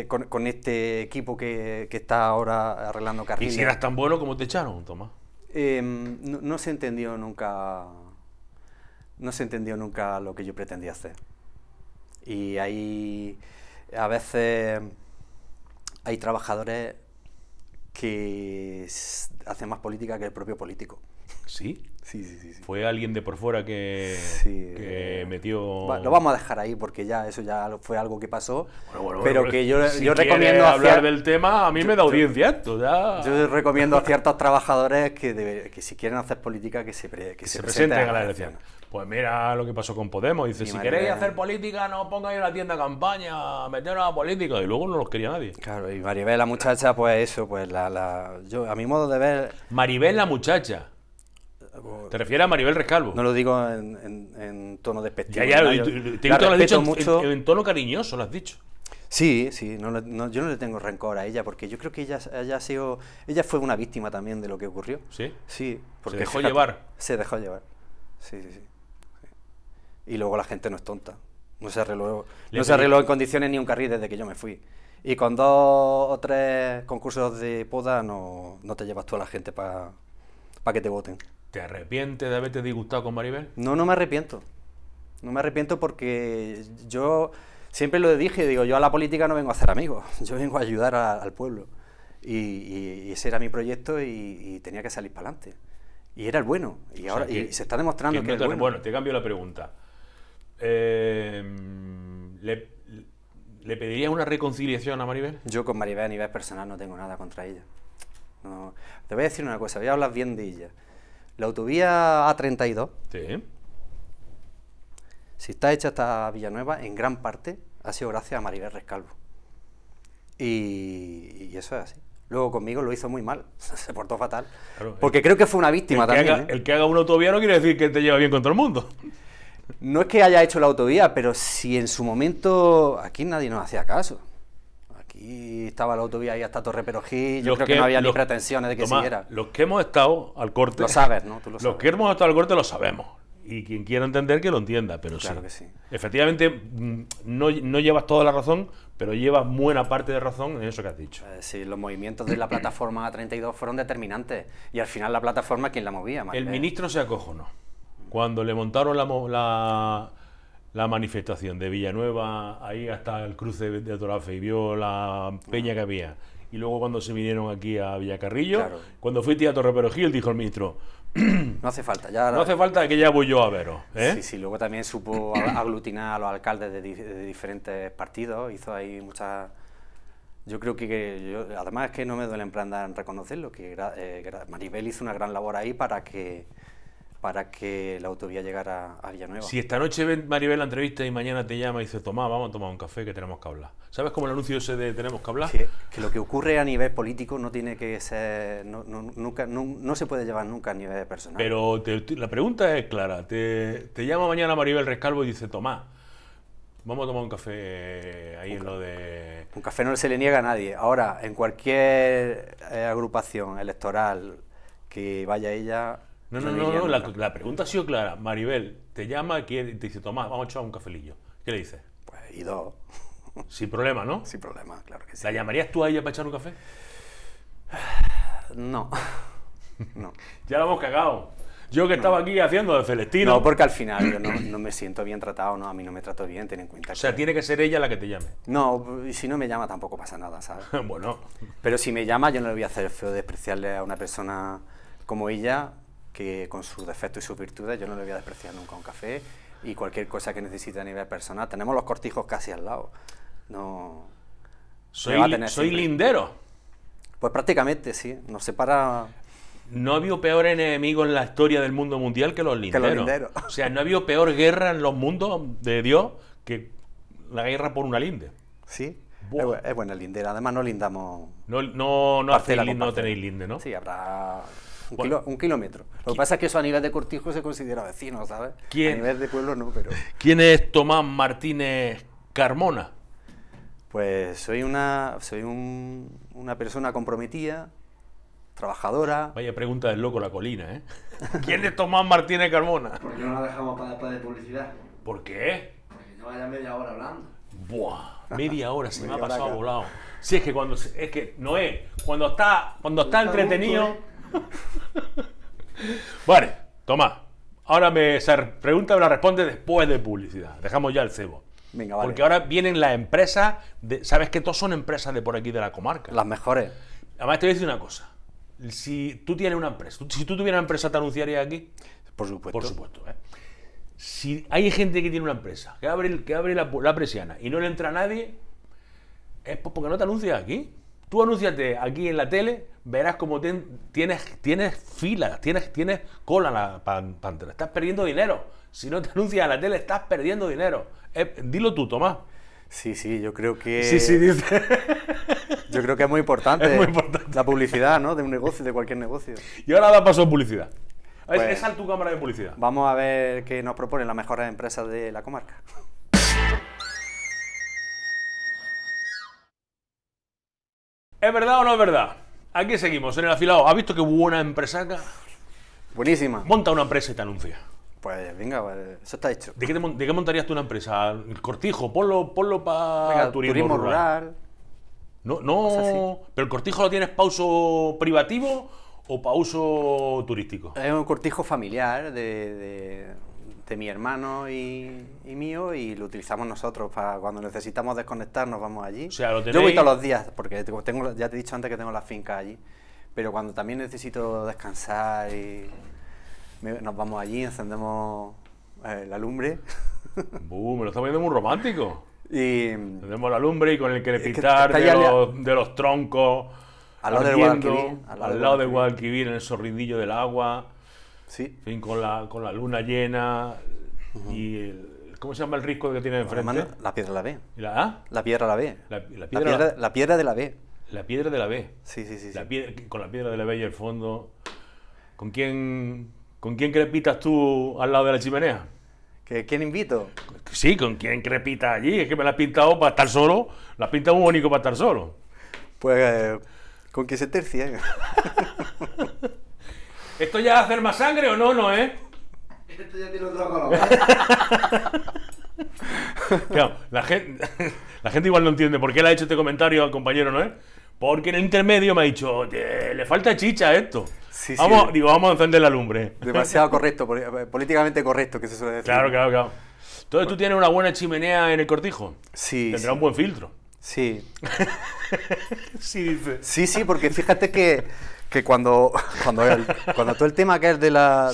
con, este equipo que, está ahora arreglando carriles. ¿Y si eras tan bueno como te echaron, Tomás? Em, no, se entendió nunca. No se entendió nunca lo que yo pretendía hacer. Y ahí a veces hay trabajadores que hacen más política que el propio político. ¿Sí? Sí, sí, Fue alguien de por fuera que, metió... lo vamos a dejar ahí porque ya eso ya fue algo que pasó. pero que yo, yo recomiendo... hablar del tema, a mí me da audiencia Yo recomiendo a ciertos trabajadores que, que si quieren hacer política que se, presenten, presenten a la elección. Pues mira lo que pasó con Podemos. Dice, si queréis hacer política, no os pongáis la tienda de campaña, meteros a la política. Y luego no los quería nadie. Claro, y Maribel, la muchacha, pues eso, pues la... la yo, a mi modo de ver... Maribel, la muchacha. Pues, ¿Te refieres a Maribel Rescalvo? No lo digo en, en tono despectivo. Ya, lo has dicho En, tono cariñoso, lo has dicho. Sí, sí, no, yo no le tengo rencor a ella, porque yo creo que ella, haya sido, ella fue una víctima también de lo que ocurrió. ¿Sí? Sí. ¿Se dejó llevar? Se dejó llevar, sí, sí, sí. Y luego la gente no es tonta. No se arregló, no se arregló en condiciones ni un carril desde que yo me fui. Y con dos o tres concursos de poda no, te llevas toda la gente para para que te voten. ¿Te arrepientes de haberte disgustado con Maribel? No, no me arrepiento. No me arrepiento porque yo siempre lo dije, digo, yo a la política no vengo a hacer amigos, yo vengo a ayudar al pueblo. Y, ese era mi proyecto y, tenía que salir para adelante. Y era el bueno. Y ahora se está demostrando que, bueno. bueno, te cambio la pregunta. Em, le, ¿Le pedirías una reconciliación a Maribel? Yo con Maribel a nivel personal no tengo nada contra ella. Te voy a decir una cosa, voy a hablar bien de ella. La autovía A32, sí. si está hecha esta Villanueva, en gran parte ha sido gracias a Maribel Rescalvo. Y, eso es así. Luego conmigo lo hizo muy mal, se portó fatal. porque creo que fue una víctima también. ¿eh? El que haga una autovía no quiere decir que te lleva bien contra el mundo no es que haya hecho la autovía, pero si en su momento aquí nadie nos hacía caso. Aquí estaba la autovía y hasta Torre Perojí, yo creo que, no había ni pretensiones de que Tomás, siguiera. Los que hemos estado al corte. Lo sabes, ¿no? Los que hemos estado al corte lo sabemos. Y quien quiera entender que lo entienda, pero claro Que sí. Efectivamente, mm, no, llevas toda la razón, pero llevas buena parte de razón en eso que has dicho. Eh, sí, los movimientos de la plataforma A32 fueron determinantes. Y al final la plataforma, quien la movía? El ministro se no cuando le montaron la, la, la, manifestación de Villanueva ahí hasta el cruce de Torafe y vio la peña que había. Y luego cuando se vinieron aquí a Villacarrillo, cuando fui a Torre Gil, dijo el ministro, no hace falta, ya. No hace falta que ya voy yo a veros. ¿eh? Sí, sí, luego también supo aglutinar a los alcaldes de, diferentes partidos, hizo ahí muchas. Yo creo que, además que no me duele en plan de reconocerlo, que eh, Maribel hizo una gran labor ahí para que para que la autovía llegara a Villanueva. Si esta noche ven Maribel la entrevista y mañana te llama y dice, Tomás, vamos a tomar un café que tenemos que hablar. ¿Sabes cómo el anuncio ese de tenemos que hablar? que lo que ocurre a nivel político no tiene que ser, no, nunca, no, se puede llevar nunca a nivel personal. Pero la pregunta es clara, te, llama mañana Maribel Rescalvo y dice, Tomás, Vamos a tomar un café eh, ahí en lo de... Un café no se le niega a nadie. Ahora, en cualquier eh, agrupación electoral que vaya ella, no, no, no, la, pregunta ha sido clara. Maribel te llama y te dice, Tomás, vamos a echar un cafelillo. ¿Qué le dices? Pues ido. Sin problema, ¿no? Sin problema, claro que sí. ¿La llamarías tú a ella para echar un café? No. no. ya la hemos cagado. Yo que estaba aquí haciendo de Celestino. No, porque al final yo no, me siento bien tratado, no, a mí no me trato bien, ten en cuenta. O sea, tiene que ser ella la que te llame. No, y si no me llama tampoco pasa nada, ¿sabes? bueno. Pero si me llama, yo no le voy a hacer feo despreciarle a una persona como ella que con sus defectos y sus virtudes yo no le voy a despreciar nunca un café y cualquier cosa que necesite a nivel personal. Tenemos los cortijos casi al lado. No. Soy, soy lindero. Pues prácticamente sí, nos separa. No ha habido peor enemigo en la historia del mundo mundial que los linderos. O sea, no ha habido peor guerra en los mundos de Dios que la guerra por una linde. Sí, es, buena lindera. Además, no lindamos. No, no, no, no tenéis linde, ¿no? Sí, habrá un, kilómetro. Lo que pasa es que eso a nivel de cortijo se considera vecino, ¿sabes? ¿Quién? A nivel de pueblo no, pero... ¿Quién es Tomás Martínez Carmona? Pues soy una, soy una persona comprometida, trabajadora. Vaya pregunta del loco la colina, ¿eh? ¿Quién es Tomás Martínez Carmona? Porque no la dejamos para de publicidad? ¿Por qué? Porque no vaya media hora hablando. Buah, media hora se me ha pasado volado. Si sí, es que cuando es que no cuando está cuando está entretenido ¿eh? vale, toma. Ahora me pregunta me la responde después de publicidad. Dejamos ya el cebo. Venga, vale. Porque ahora vienen las empresas, sabes que todos son empresas de por aquí de la comarca. Las mejores. Además te voy a decir una cosa. Si tú tienes una empresa, si tú tuvieras una empresa te anunciarías aquí. Por supuesto. Por supuesto. ¿eh? Si hay gente que tiene una empresa, que abre, que abre la, la, presiana y no le entra a nadie, es porque no te anuncias aquí. Tú anúnciate aquí en la tele, verás como tienes, tienes filas, tienes, tienes cola la, pantalla. Estás perdiendo dinero. Si no te anuncias en la tele, estás perdiendo dinero. Eh, dilo tú, Tomás. Sí, sí, yo creo que. Sí, sí, dice. Yo creo que es muy importante. La publicidad, ¿no? De un negocio, de cualquier negocio. Y ahora da paso a publicidad. Pues esa es tu cámara de publicidad. Vamos a ver qué nos proponen las mejores empresas de la comarca. ¿Es verdad o no es verdad? Aquí seguimos, en el afilado. ¿Has visto qué buena empresa acá? Buenísima. Monta una empresa y te anuncia. Pues venga, eso está hecho. ¿De qué, montarías tú una empresa? El cortijo, ponlo, ponlo para turismo, rural. No, no. ¿Pero el cortijo lo tienes para uso privativo o para uso turístico? Es un cortijo familiar de- de este, mi hermano y, mío y lo utilizamos nosotros para cuando necesitamos desconectarnos vamos allí. O sea, ¿lo Yo voy todos los días porque tengo, ya te he dicho antes que tengo la finca allí, pero cuando también necesito descansar y nos vamos allí, encendemos eh, la lumbre. ¡Bum! Me lo está poniendo muy romántico. Y, encendemos la lumbre y con el crepitar que de, los, de, los, troncos. Al lado de Guadalquivir. en el sorridillo del agua Sí. con la, con la luna llena y ¿Cómo se llama el risco que tiene enfrente? la piedra de la B. la A? La piedra de la B. La, piedra, de la B. La piedra de la B. Sí, sí, sí. con la piedra de la B y el fondo. ¿Con quién, ¿Con quién crepitas tú al lado de la chimenea? ¿Quién invito? Sí, ¿con quién crepitas allí? Es que me la has pintado para estar solo. La has pintado muy bonito para estar solo. Pues eh, con que se tercie. ¿Esto ya va a hacer más sangre o no? No, ¿eh? Esto ya tiene otro color. la gente, la gente igual no entiende por qué le ha hecho este comentario al compañero, ¿no eh? Porque en el intermedio me ha dicho, le falta chicha a esto. vamos, Digo, vamos a encender la lumbre. Demasiado correcto, eh, políticamente correcto, que se suele decir. Claro, claro, claro. Entonces tú tienes una buena chimenea en el cortijo. Sí. Tendrá un buen filtro. Sí. Sí, sí, porque fíjate que que cuando, cuando, cuando todo el tema que es de la...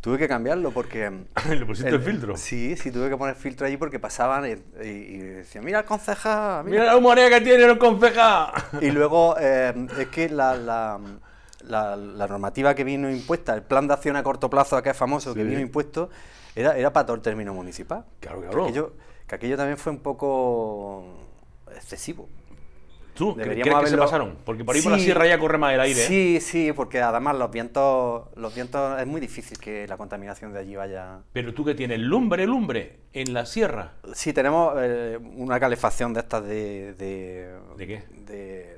tuve que cambiarlo porque... ¿Le pusiste el, filtro? Sí, sí, tuve que poner filtro allí porque pasaban y, decían, mira el conceja... Mira, la humoría que tiene el conceja. Y luego eh, es que la, normativa que vino impuesta, el plan de acción a corto plazo acá es famoso, que vino impuesto, era, era para todo el término municipal. Claro, claro. Que aquello, que aquello también fue un poco excesivo. ¿Tú crees que se pasaron? Porque por ahí por la sierra ya corre más el aire. ¿eh? Sí, sí, porque además los vientos, los vientos es muy difícil que la contaminación de allí vaya. Pero tú que tienes lumbre, lumbre en la sierra. Sí, tenemos eh, una calefacción de estas de. ¿De, qué? De,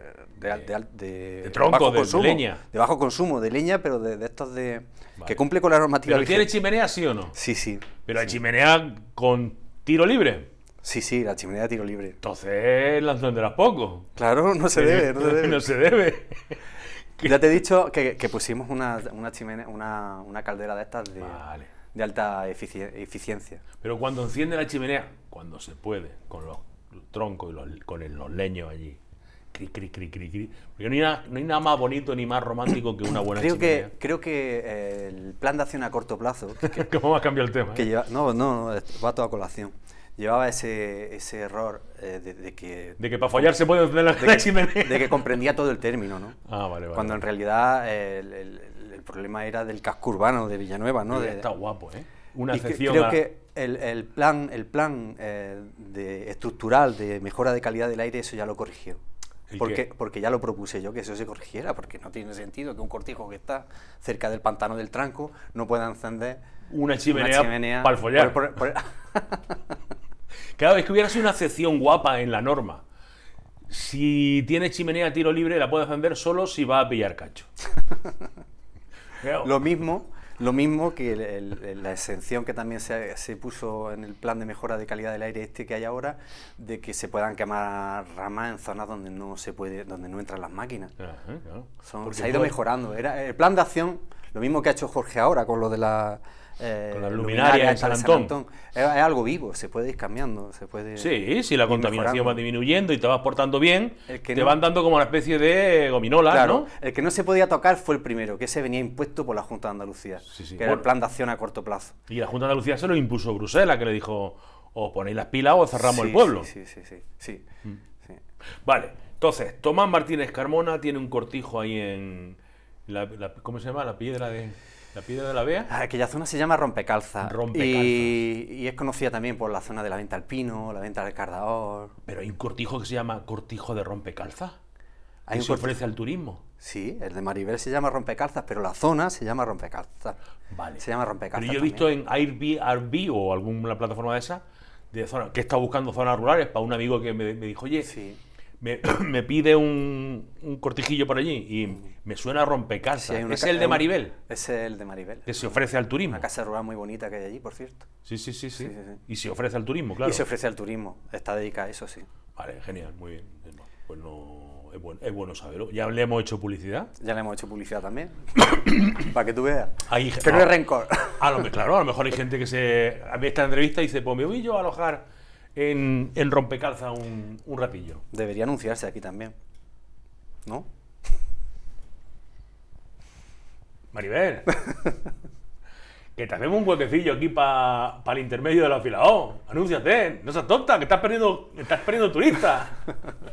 de, bajo consumo, de, leña. De bajo consumo, de leña, pero de, estos de. que cumple con la normativa. ¿Pero tiene chimenea, sí o no? Sí, sí. Pero hay chimenea con tiro libre. Sí, sí, la chimenea de tiro libre. Entonces las poco. Claro, no se debe, no se debe. no se debe. ya te he dicho que, pusimos una, una chimenea, una, una, caldera de estas de, alta eficiencia. Pero cuando enciende la chimenea, cuando se puede, con los troncos y los, con el, los leños allí, Porque no hay, nada, no hay, nada, más bonito ni más romántico que una buena creo chimenea. Que, creo que eh, el plan de acción a corto plazo... ¿Cómo va a cambiar el tema? Que eh? no, no, va a toda colación llevaba ese, ese error eh, de, que... De que para follar se puede encender la de que, de que comprendía todo el término, ¿no? Ah, vale, vale. Cuando en realidad eh, el, problema era del casco urbano de Villanueva, ¿no? De, está guapo, ¿eh? Una excepción Creo que el, el, plan, el plan eh, de estructural de mejora de calidad del aire, eso ya lo corrigió. Porque, porque, ya lo propuse yo que eso se corrigiera, porque no tiene sentido que un cortijo que está cerca del pantano del tranco no pueda encender una chimenea, para follar. Cada vez que hubiera sido una excepción guapa en la norma. Si tiene chimenea a tiro libre, la puedes vender solo si va a pillar cacho. lo mismo, lo mismo que la exención que también se, puso en el plan de mejora de calidad del aire este que hay ahora, de que se puedan quemar ramas en zonas donde no se puede, donde no entran las máquinas. se ha ido mejorando. Era el plan de acción, lo mismo que ha hecho Jorge ahora con lo de la eh, con las luminarias, en eh, Es, algo vivo, se puede ir cambiando. Se puede sí, si la contaminación va disminuyendo y te vas portando bien, te van dando como una especie de gominola, ¿no? El que no se podía tocar fue el primero, que se venía impuesto por la Junta de Andalucía, que era el plan de acción a corto plazo. Y la Junta de Andalucía se lo impuso Bruselas, que le dijo, o ponéis las pilas o cerramos el pueblo. Sí, sí, sí, mm. sí. Vale, entonces, Tomás Martínez Carmona tiene un cortijo ahí en... ¿Cómo se llama? La piedra de... La Piedra de la Vea. Ah, aquella zona se llama Rompecalza. Rompecalzas. Y, es conocida también por la zona de la venta alpino la venta del cardador Pero hay un cortijo que se llama Cortijo de Rompecalza. Hay se ofrece al turismo. Sí, el de Maribel se llama Rompecalzas, pero la zona se llama rompecalza Vale. Se llama rompecalza Pero yo he visto en Airbnb o alguna plataforma de esa, de zona, que está buscando zonas rurales, para un amigo que me, me dijo, oye, sí me, pide un, cortijillo por allí y me suena a rompecasa. ¿Es el de Maribel? Es el de Maribel. Que se ofrece al turismo. Una casa rural muy bonita que hay allí, por cierto. Sí, sí, sí. sí. y se ofrece al turismo, claro. Y se ofrece al turismo. Está dedicada a eso, sí. Vale, genial, muy bien. Pues no, es, bueno, es bueno saberlo. ¿Ya le hemos hecho publicidad? Ya le hemos hecho publicidad también. Para que tú veas. Ahí, que no es ah, rencor. a ah, lo, claro, a lo mejor hay gente que se mí esta entrevista dice, pues me voy yo a alojar en, rompecalza un, rapillo. Debería anunciarse aquí también. ¿No? Maribel. que te hacemos un huequecillo aquí para el intermedio de la fila oh, Anúnciate, no seas tonta, que estás perdiendo, estás perdiendo turistas.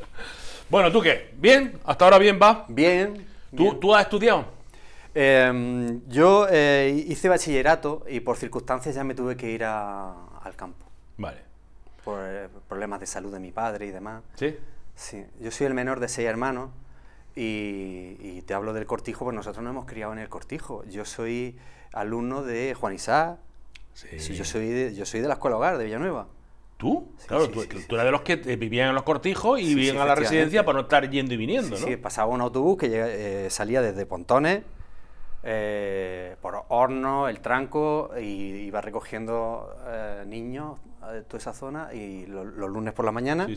bueno, ¿tú qué? ¿Bien? ¿Hasta ahora bien va? Bien. ¿Tú, has estudiado? Em, yo eh, hice bachillerato y por circunstancias ya me tuve que ir al campo. Vale por eh, problemas de salud de mi padre y demás. ¿Sí? Sí, yo soy el menor de seis hermanos y, y te hablo del cortijo, pues nosotros no hemos criado en el cortijo. Yo soy alumno de Juan Isá... sí. yo, soy de, yo soy de la Escuela Hogar de Villanueva. ¿Tú? claro, tú, eras de los que eh, vivían en los cortijos y vivían a la residencia para no estar yendo y viniendo, ¿no? Sí, pasaba un autobús que eh, salía desde Pontones, por Horno, El Tranco, y iba recogiendo niños toda esa zona y los lunes por la mañana.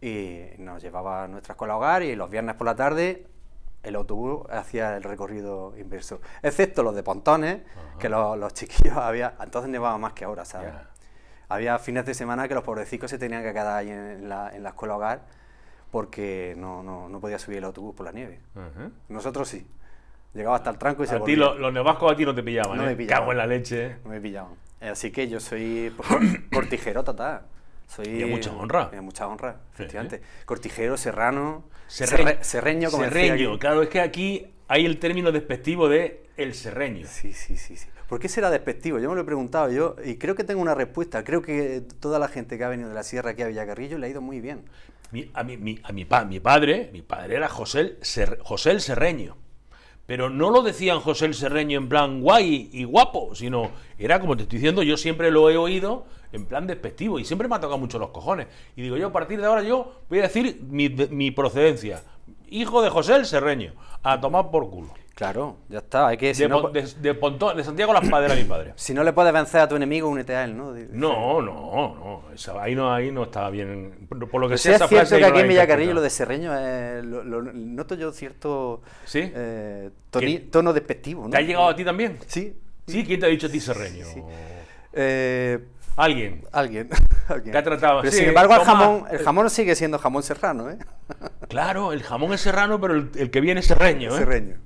Y nos llevaba a nuestra escuela hogar y los viernes por la tarde el autobús hacía el recorrido inverso. Excepto los de pontones, que los, chiquillos había. Entonces nevaba más que ahora, ¿sabes? Había fines de semana que los pobrecicos se tenían que quedar ahí en la, en la escuela hogar porque no, no, podía subir el autobús por la nieve. Nosotros sí. Llegaba hasta el tranco y a se los nevascos a ti no te pillaban, no ¿eh? me pillaban. Cago en la leche. No me pillaban. Así que yo soy cortijero, tata. Soy, de mucha honra. De mucha honra, efectivamente. Cortijero, serrano, serreño, como Serreño, claro, es que aquí hay el término despectivo de el serreño. Sí, sí, sí, sí. ¿Por qué será despectivo? Yo me lo he preguntado yo y creo que tengo una respuesta. Creo que toda la gente que ha venido de la sierra aquí a Villacarrillo le ha ido muy bien. a, mi, a mi, padre, mi padre era José, José el Serreño. Pero no lo decían José el Serreño en plan guay y guapo, sino era como te estoy diciendo, yo siempre lo he oído en plan despectivo y siempre me ha tocado mucho los cojones. Y digo yo, a partir de ahora yo voy a decir mi, procedencia. Hijo de José el Serreño, a tomar por culo. Claro, ya está. Hay que, de, de, Pontón, de Santiago las Padres, mi padre. Si no le puedes vencer a tu enemigo, únete a él, ¿no? No, no, no. ahí no. Ahí no está bien. Por lo que sea, esa es cierto que aquí en Villacarrillo lo de Serreño eh, noto yo cierto eh, tono despectivo. ¿no? ¿Te ha llegado a ti también? Sí. ¿Sí? ¿Quién te ha dicho a ti Serreño? Eh, Alguien. Alguien. Alguien. ha tratado pero sin embargo, el jamón, el eh. jamón sigue siendo jamón serrano, ¿eh? Claro, el jamón es serrano, pero el, que viene es serreño, ¿eh? Serreño.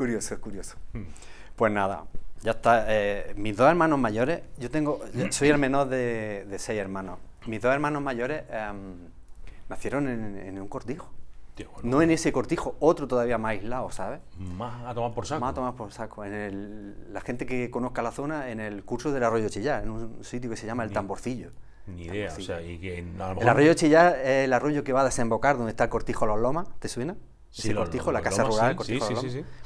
Curioso, es curioso. Hmm. Pues nada, ya está. Eh, mis dos hermanos mayores, yo tengo, soy el menor de, seis hermanos. Mis dos hermanos mayores em, nacieron en, un cortijo. No en ese cortijo, otro todavía más aislado, ¿sabes? Más a tomar por saco. Más a tomar por saco. En el, la gente que conozca la zona, en el curso del Arroyo Chillá, en un sitio que se llama El Tamborcillo. Ni idea, o sea, y que El Arroyo Chillá es el arroyo que va a desembocar donde está el cortijo Los Lomas, ¿te suena? Sí, el cortijo, la casa rural, Cortijo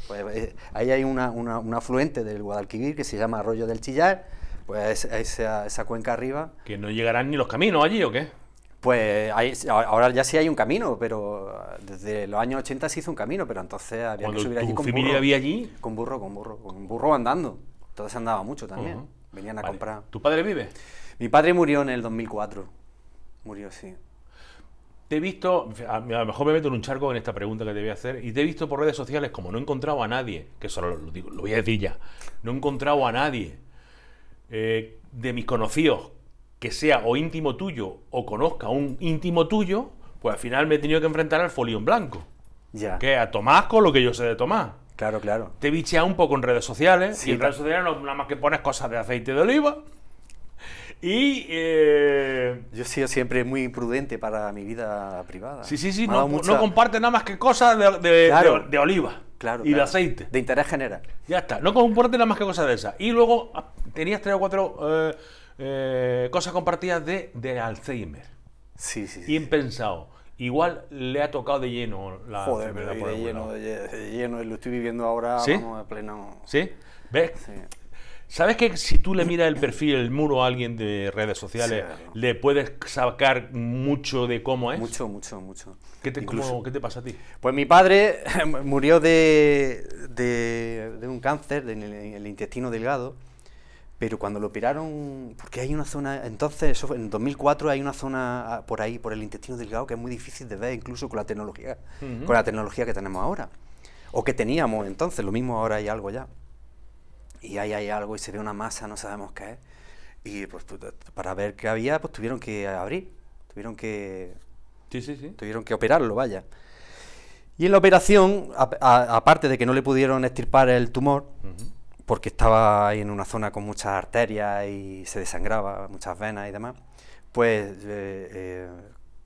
pues, eh, ahí hay una, un afluente del Guadalquivir que se llama Arroyo del Chillar, pues esa, cuenca arriba. ¿Que no llegarán ni los caminos allí o qué? Pues ahora ya sí hay un camino, pero ah, desde los años 80 se hizo un camino, pero entonces había que subir allí con burro. Había allí? Con burro, con burro, con burro andando. Entonces andaba mucho también. Venían a comprar. ¿Tu padre vive? Mi padre murió en el 2004. Murió, sí. Te he visto, a, lo mejor me meto en un charco en esta pregunta que te voy a hacer, y te he visto por redes sociales, como no he encontrado a nadie, que solo lo, digo, lo voy a decir ya, no he encontrado a nadie eh, de mis conocidos que sea o íntimo tuyo o conozca un íntimo tuyo, pues al final me he tenido que enfrentar al folio en blanco. Ya. Que a Tomás con lo que yo sé de Tomás. Claro, claro. Te he bicheado un poco en redes sociales, y en redes sociales no, nada más que pones cosas de aceite de oliva. Y eh, yo he sido siempre muy prudente para mi vida privada. Sí, sí, sí, no, comparte nada más que cosas de, de, oliva claro, y de aceite. De interés general. Ya está, no comparte nada más que cosas de esas. Y luego ah, tenías tres o cuatro eh, eh, cosas compartidas de, Alzheimer. Sí, sí, sí. Bien Igual le ha tocado de lleno la Joder, de, lleno, de, lleno, lo estoy viviendo ahora ¿Sí? a pleno. ¿Sí? ¿Ves? Sí. ¿Sabes que si tú le miras el perfil, el muro a alguien de redes sociales, le puedes sacar mucho de cómo es? Mucho, mucho, mucho. ¿Qué te, ¿qué te pasa a ti? Pues mi padre murió de, de, un cáncer en el, intestino delgado, pero cuando lo operaron, porque hay una zona, entonces, eso en 2004 hay una zona ah, por ahí, por el intestino delgado, que es muy difícil de ver, incluso con la tecnología, con la tecnología que tenemos ahora, o que teníamos entonces, lo mismo ahora hay algo ya y ahí hay algo y se ve una masa, no sabemos qué es. Y pues, para ver qué había, pues tuvieron que abrir, tuvieron que... Sí, sí, sí. Tuvieron que operarlo, vaya. Y en la operación, aparte de que no le pudieron extirpar el tumor, porque estaba ahí en una zona con muchas arterias y se desangraba, muchas venas y demás, pues eh, eh,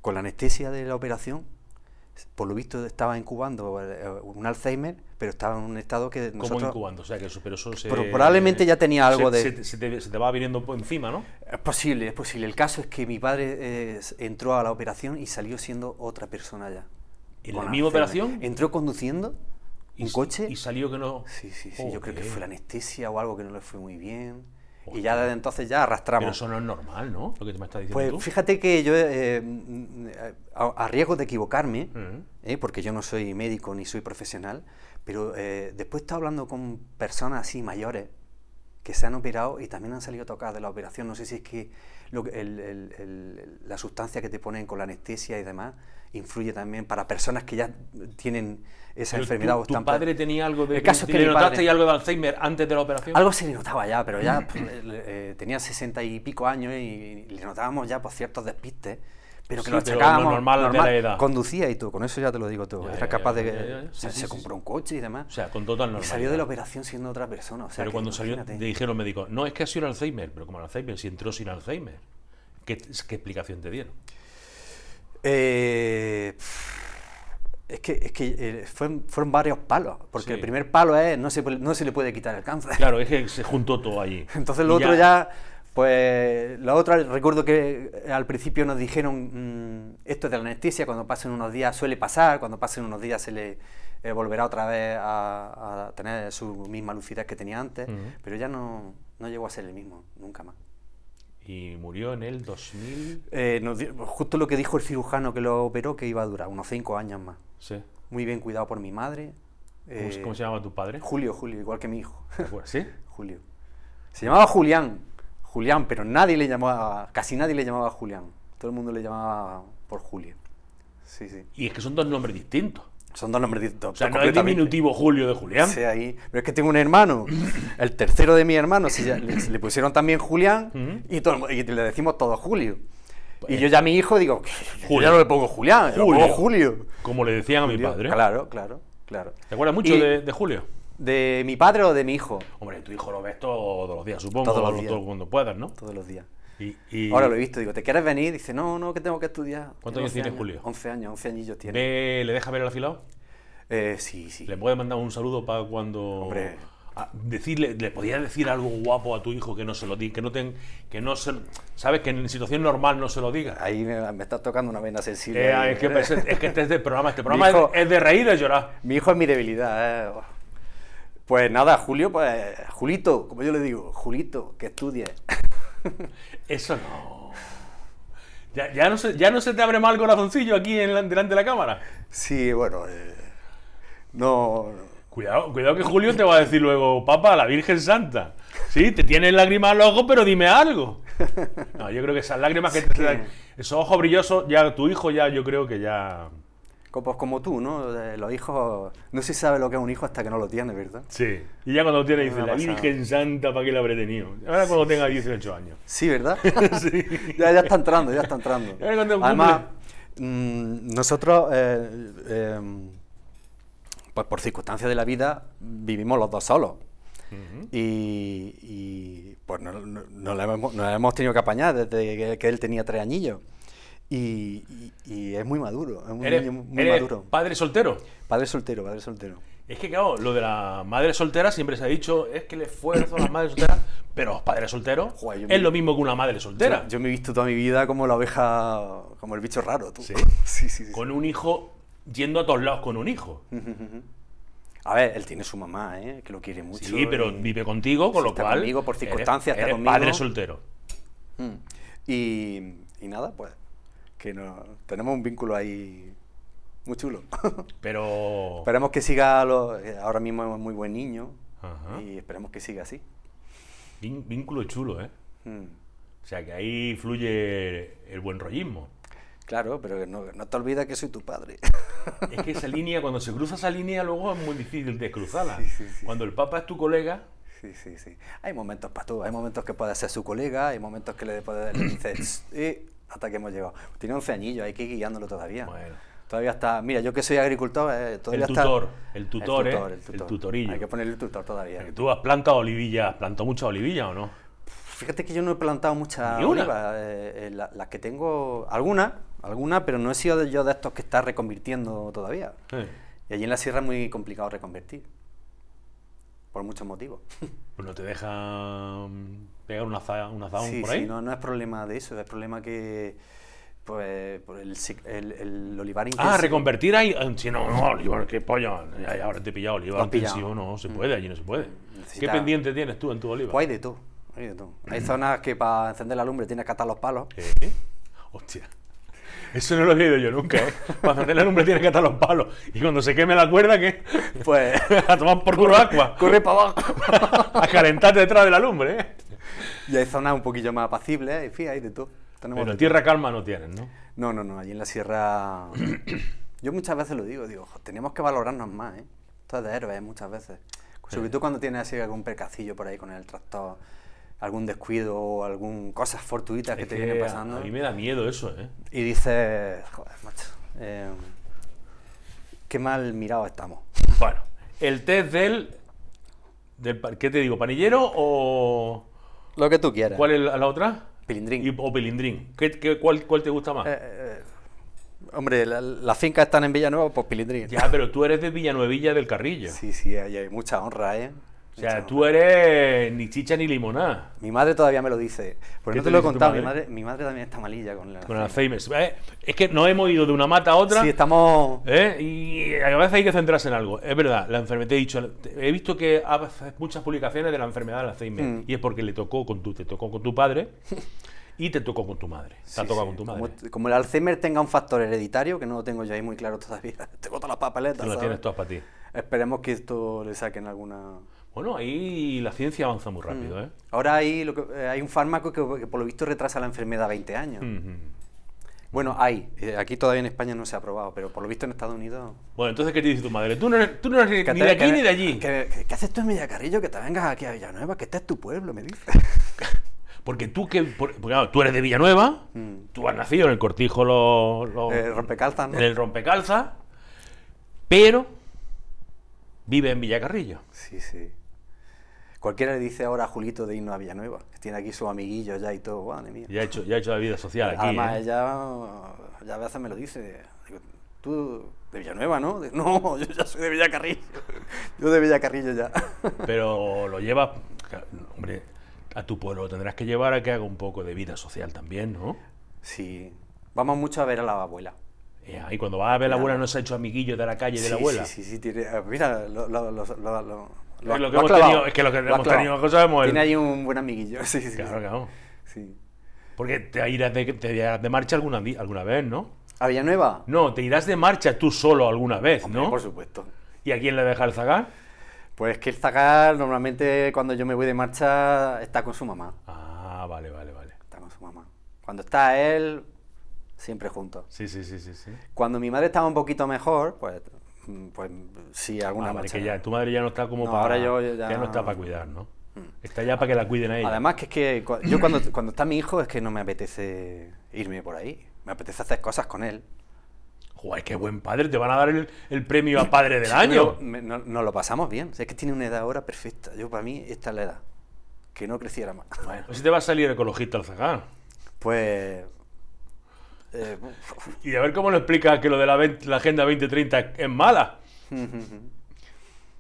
con la anestesia de la operación por lo visto estaba incubando eh, un Alzheimer, pero estaba en un estado que nosotros... ¿Cómo incubando? O sea, que eso, se, probablemente ya tenía algo de... Se te, va viniendo encima, ¿no? Es posible, es posible. El caso es que mi padre eh, entró a la operación y salió siendo otra persona ya. ¿En la misma operación? Entró conduciendo un coche... Y salió que no... Sí, sí, sí. Oh, yo creo que fue la anestesia o algo que no le fue muy bien y ya desde entonces ya arrastramos. Pero eso no es normal, ¿no? Lo que tú me estás diciendo. Pues fíjate que yo, eh, mm, eh, a, riesgo de equivocarme, eh, porque yo no soy médico ni soy profesional, pero después he estado hablando con personas así mayores que se han operado y también han salido tocadas de la operación. No sé si es que lo el, la sustancia que te ponen con la anestesia y demás influye también para personas que ya tienen esa enfermedad tu, o ¿Tu padre tenía algo de.? caso le notaste algo de Alzheimer antes de la operación? Algo se le notaba ya, pero ya pues, eh, tenía sesenta y pico años y, le notábamos ya por pues, ciertos despistes pero que lo achacábamos. normal, Conducía y tú, con eso ya te lo digo todo. Era capaz de. se, compró un coche y demás. O sea, con total normalidad. Y salió de la operación siendo otra persona. O sea, pero cuando salió, le dijeron médicos, no, es que ha sido el Alzheimer, pero como Alzheimer, si entró sin Alzheimer, ¿qué, explicación te dieron? Eh, es que, que eh, fueron, varios palos, porque el primer palo es no se, le puede quitar el cáncer. Claro, es que se juntó todo allí. Entonces lo otro ya pues la otra, recuerdo que eh, al principio nos dijeron, mm, esto de la anestesia, cuando pasen unos días suele pasar, cuando pasen unos días se le eh, volverá otra vez a, tener su misma lucidez que tenía antes, pero ya no, llegó a ser el mismo, nunca más. ¿Y murió en el 2000? Eh, justo lo que dijo el cirujano que lo operó, que iba a durar unos cinco años más. Sí. Muy bien cuidado por mi madre. Eh, ¿Cómo, se llamaba tu padre? Julio, Julio, igual que mi hijo. ¿Sí? Julio. Se llamaba Julián, Julián, pero nadie le llamaba, casi nadie le llamaba Julián. Todo el mundo le llamaba por Julio. Sí, sí. Y es que son dos nombres distintos. Son dos nombres distintos. O sea, no diminutivo Julio de Julián. Sí, ahí. Pero es que tengo un hermano, el tercero de mi hermano, si le, pusieron también Julián y, todo, le decimos todo Julio. y pues, yo ya a mi hijo digo, eh, ya no le pongo Julián, Julio. Julio. Como le decían a mi padre. Claro, claro, claro. ¿Te acuerdas mucho de Julio? ¿De mi padre o de mi hijo? Hombre, tu hijo lo ves todos los días, supongo. Todos los días. cuando puedas, ¿no? Todos los días. Ahora lo he visto, digo, ¿te quieres venir? Dice, no, no, que tengo que estudiar. ¿Cuántos años tienes, Julio? 11 años, 11 añillos tiene. ¿Le, ¿Le deja ver el afilado? Eh, sí, sí. ¿Le puedes mandar un saludo para cuando... Hombre... decirle, le podías decir algo guapo a tu hijo que no se lo diga, que no que no se, sabes que en situación normal no se lo diga. Ahí me, estás tocando una vena sensible. Eh, ¿eh? es, que, este programa, este programa es, de reír y de llorar. Mi hijo es mi debilidad. Eh. Pues nada, Julio, pues Julito, como yo le digo, Julito, que estudie. Eso no. Ya, ya, no se, te abre mal el corazoncillo aquí en la, delante de la cámara. Sí, bueno, eh, no, Cuidado, cuidado que Julio te va a decir luego, papá, la Virgen Santa. Sí, te tienen lágrimas en los ojos, pero dime algo. No, yo creo que esas lágrimas que te dan. esos ojos brillosos, ya tu hijo ya, yo creo que ya... Pues como tú, ¿no? Los hijos. No se sabe lo que es un hijo hasta que no lo tiene, ¿verdad? Sí. Y ya cuando lo tiene, ah, dice, la Virgen Santa, ¿para qué lo habré tenido? Ahora cuando tenga 18 años. Sí, ¿verdad? sí. ya, ya, está entrando, ya está entrando. Además, mm, nosotros, eh, em, pues por circunstancias de la vida, vivimos los dos solos. y, pues nos no, no, hemos, tenido que apañar desde que, que él tenía tres añillos. Y, es muy maduro, es muy maduro. ¿Padre soltero? Padre soltero, padre soltero. Es que, claro, lo de la madre soltera siempre se ha dicho, es que el esfuerzo a la madre soltera pero padre soltero es lo mismo que una madre soltera. Yo, me he visto toda mi vida como la oveja, como el bicho raro, tú. ¿Sí? sí, sí, Con un hijo, yendo a todos lados con un hijo. A ver, él tiene su mamá, ¿eh? que lo quiere mucho. Sí, pero vive contigo, con lo está cual. Conmigo, por circunstancias, está padre soltero. Mm. Y, y nada, pues que no, tenemos un vínculo ahí muy chulo. Pero... esperemos que siga, lo, eh, ahora mismo es muy buen niño y esperemos que siga así. vínculo chulo, ¿eh? Mm. O sea, que ahí fluye el buen rollismo. Claro, pero no, no te olvides que soy tu padre. Es que esa línea, cuando se cruza esa línea, luego es muy difícil descruzarla. cruzarla Cuando el Papa es tu colega, sí, sí, sí. Hay momentos para tú, hay momentos que puede ser su colega, hay momentos que le, puede, decir hasta que hemos llegado. Tiene 11 añillos, hay que ir guiándolo todavía. Bueno. Todavía está. Mira, yo que soy agricultor, eh, todavía el tutor, está. El tutor, eh, el tutor, el, tutorillo. Hay que ponerle el tutor todavía. Eh, ¿Tú has plantado olivillas? ¿Has plantado mucha olivilla o no? Fíjate que yo no he plantado muchas olivas. las que tengo, algunas, alguna, pero no he sido yo de estos que está reconvirtiendo todavía. Y allí en la sierra es muy complicado reconvertir por muchos motivos. Pues no te dejan mm, pegar una, una por ahí. Sí, no, no es problema de eso, es problema que pues por el, el, olivar ah, intensivo. Ah, reconvertir ahí. Eh, si no, no, olivar, qué pollo. Ahora te he pillado, olivar intensivo no se puede, allí no se puede. ¿Qué pendiente tienes tú en tu oliva? Pues hay de todo, hay de todo. Hay mm. zonas que para encender la lumbre tienes que atar los palos. ¿Qué? Eh, hostia. Eso no lo he leído yo nunca, ¿eh? Para la lumbre tienes que atar los palos. Y cuando se queme la cuerda, ¿qué? Pues a tomar por culo agua. Corre para abajo. a calentarte detrás de la lumbre, ¿eh? Y hay zonas un poquillo más apacibles, ¿eh? de Pero tierra calma no tienen, ¿no? No, no, no. Allí en la sierra... yo muchas veces lo digo, digo, tenemos que valorarnos más, ¿eh? Esto de héroes ¿eh? muchas veces. Sobre todo cuando tienes así algún percacillo por ahí con el tractor algún descuido o algún cosas fortuitas que te pasando. A mí me da miedo eso, ¿eh? Y dices, joder, macho, eh, qué mal mirado estamos. Bueno, el test del, del, ¿qué te digo, panillero o...? Lo que tú quieras. ¿Cuál es la, otra? Pilindrín. o pilindrín. ¿Qué, cuál, te gusta más? Eh, eh, hombre, las la fincas están en Villanueva, pues pilindrín. Ya, pero tú eres de Villanuevilla del Carrillo. Sí, sí, hay mucha honra, ¿eh? O sea, tú eres ni chicha ni limonada. Mi madre todavía me lo dice. Porque no te, lo he contado. Mi madre, también está malilla con la. Con el Alzheimer. Eh, es que nos hemos ido de una mata a otra. Sí, estamos. Eh, y a veces hay que centrarse en algo. Es verdad, la enfermedad. Te he dicho, he visto que haces muchas publicaciones de la enfermedad del Alzheimer. Mm. Y es porque le tocó con tu, te tocó con tu padre. y te tocó con tu madre. Te ha tocado con tu madre. Como, el Alzheimer tenga un factor hereditario, que no lo tengo ya ahí muy claro todavía. Tengo todas las papeletas. lo tienes todas para ti. Esperemos que esto le saquen alguna. Bueno, ahí la ciencia avanza muy rápido. Mm. ¿eh? Ahora hay, lo eh, hay un fármaco que, por lo visto retrasa la enfermedad 20 años. Mm-hmm. Bueno, hay. Eh, aquí todavía en España no se ha probado, pero por lo visto en Estados Unidos. Bueno, entonces, ¿qué te dice tu madre? Tú no eres, ni de aquí ni de allí. ¿Qué haces tú en Villacarrillo? Que te vengas aquí a Villanueva, que este es tu pueblo, me dice. Porque tú que tú eres de Villanueva, mm. tú has nacido en el cortijo los, eh, en el rompecalza, pero vive en Villacarrillo. Sí, sí. Cualquiera le dice ahora a Julito de irnos a Villanueva, que tiene aquí su amiguillo ya y todo, Ya ha hecho, ya ha hecho la vida social aquí. Además, ¿eh? ya a veces me lo dice. tú de Villanueva, ¿no? no, yo ya soy de Villacarrillo. yo de Villacarrillo ya. Pero lo llevas, hombre, a tu pueblo tendrás que llevar a que haga un poco de vida social también, ¿no? Sí. Vamos mucho a ver a la abuela. y eh, cuando vas a ver a la abuela no se ha hecho amiguillo de la calle de la abuela. Sí, sí, sí. Tiene, ah, mira, los... lo, lo, que hemos tenido, es que lo que hemos tenido, sabemos Tiene ahí un buen amiguillo. Sí, sí, claro, sí. claro. Sí. Porque te irás de, de marcha alguna, alguna vez, ¿no? ¿A Villanueva? No, te irás de marcha tú solo alguna vez, ¿no? Por supuesto. ¿Y a quién le deja el zagar? Pues que el zagar normalmente cuando yo me voy de marcha está con su mamá. Ah, vale, vale, vale. Está con su mamá. Cuando está él, siempre juntos. Sí, sí, sí, sí, sí. Cuando mi madre estaba un poquito mejor, pues Mm, pues sí, alguna ah, que ya, tu madre ya no está como para... Ahora yo ya, no está para cuidar, ¿no? Mm. Está ya para que la cuiden ahí. Además que es que yo cuando, cuando está mi hijo es que no me apetece irme por ahí. Me apetece hacer cosas con él. Joder, qué buen padre, te van a dar el, premio a padre del año. No, lo pasamos bien. es que tiene una edad ahora perfecta. Yo para mí esta es la edad. Que no creciera más. Bueno. si te va a salir ecologista al zagán. Pues eh, y a ver cómo lo explica que lo de la, Agenda 2030 es mala.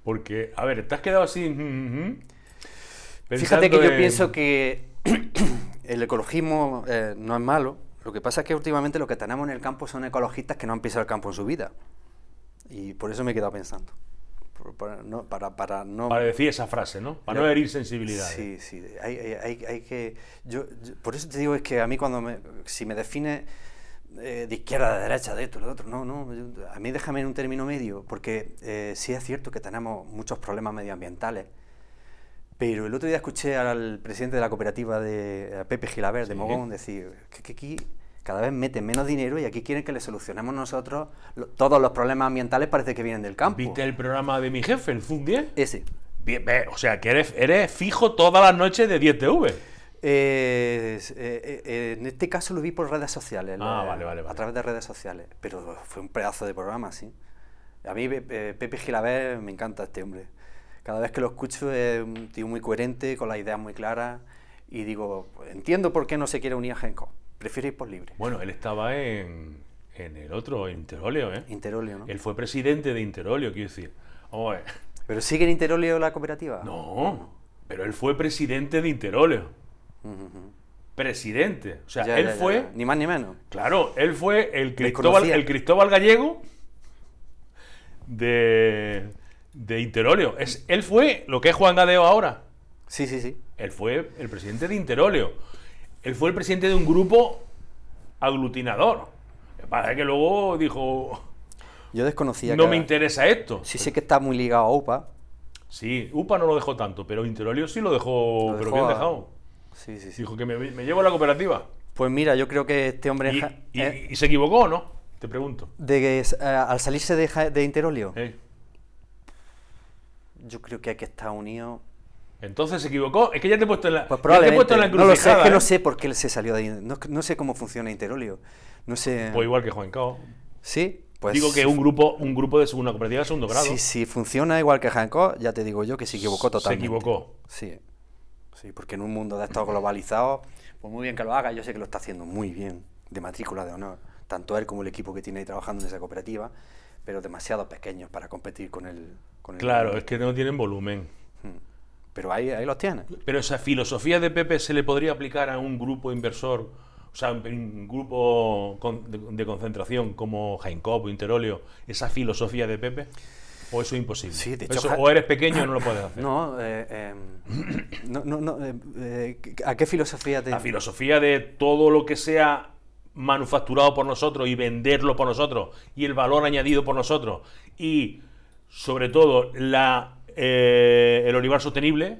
Porque, a ver, te has quedado así. Mm, mm, mm, Fíjate que yo pienso que el ecologismo eh, no es malo. Lo que pasa es que últimamente lo que tenemos en el campo son ecologistas que no han pisado el campo en su vida. Y por eso me he quedado pensando. Para, no, para, decir esa frase, ¿no? Para no herir sensibilidades. Sí, sí. Hay, hay, hay que... por eso te digo es que a mí cuando si me define eh, de izquierda, de derecha, de esto, de otro. No, no, a mí déjame en un término medio, porque eh, sí es cierto que tenemos muchos problemas medioambientales. Pero el otro día escuché al presidente de la cooperativa de Pepe Gilaber de Mogón decir que, aquí cada vez meten menos dinero y aquí quieren que le solucionemos nosotros todos los problemas ambientales, parece que vienen del campo. ¿Viste el programa de mi jefe, el fun 10? Ese. o sea, que eres, eres fijo todas las noches de 10 TV. Eh, eh, eh, en este caso lo vi por redes sociales. Ah, vale, vale, A través de redes sociales. Pero fue un pedazo de programa, sí. A mí Pepe Gilaver me encanta este hombre. Cada vez que lo escucho es un tío muy coherente, con las ideas muy claras. Y digo, entiendo por qué no se quiere unir a Genco. Prefiere ir por libre. Bueno, él estaba en, en el otro, Interóleo ¿eh? Él fue presidente de Interóleo quiero decir. ¿Pero sigue en Interóleo la cooperativa? No, pero él fue presidente de Interóleo Presidente. O sea, él fue. ni más ni menos. Claro, él fue el Cristóbal, el Cristóbal Gallego de, Interolio. Interóleo. Es, él fue lo que es Juan Gadeo ahora. Sí, sí, sí. Él fue el presidente de Interóleo. Él fue el presidente de un grupo aglutinador. Para que luego dijo. Yo desconocía. No me interesa esto. Sí, sé que está muy ligado a UPA. Sí, UPA no lo dejó tanto, pero Interolio sí lo dejó, pero bien dejado. Sí, sí, sí. Dijo que me, llevo a la cooperativa. Pues mira, yo creo que este hombre... ¿Y, eh, se equivocó o no? Te pregunto. De que, eh, al salirse de, de Interolio. Yo creo que hay que estar unido. Entonces se equivocó. Es que ya te he puesto en la. Pues probablemente. Te he en la no lo sé, es que no ¿eh? sé por qué él se salió de ahí. No, sé cómo funciona Interolio. No sé. Pues igual que Juan Cao. Sí. Pues, digo que un grupo, un grupo de segunda cooperativa de segundo grado. Sí, sí, funciona igual que Hancock, ya te digo yo que se equivocó totalmente. Se equivocó. Sí. Sí, porque en un mundo de estos globalizado pues muy bien que lo haga, yo sé que lo está haciendo muy bien, de matrícula de honor, tanto él como el equipo que tiene ahí trabajando en esa cooperativa, pero demasiado pequeños para competir con el... claro, es que no tienen volumen. Hmm. Pero ahí, ahí los tienen. Pero esa filosofía de Pepe se le podría aplicar a un grupo inversor, o sea, un grupo de concentración como o Interolio, esa filosofía de Pepe. ¿O eso es imposible? o eres pequeño no lo puedes hacer. Eh, em, no, no, no, eh, eh, ¿a qué filosofía te...? La filosofía de todo lo que sea manufacturado por nosotros y venderlo por nosotros y el valor añadido por nosotros y sobre todo la, el olivar sostenible,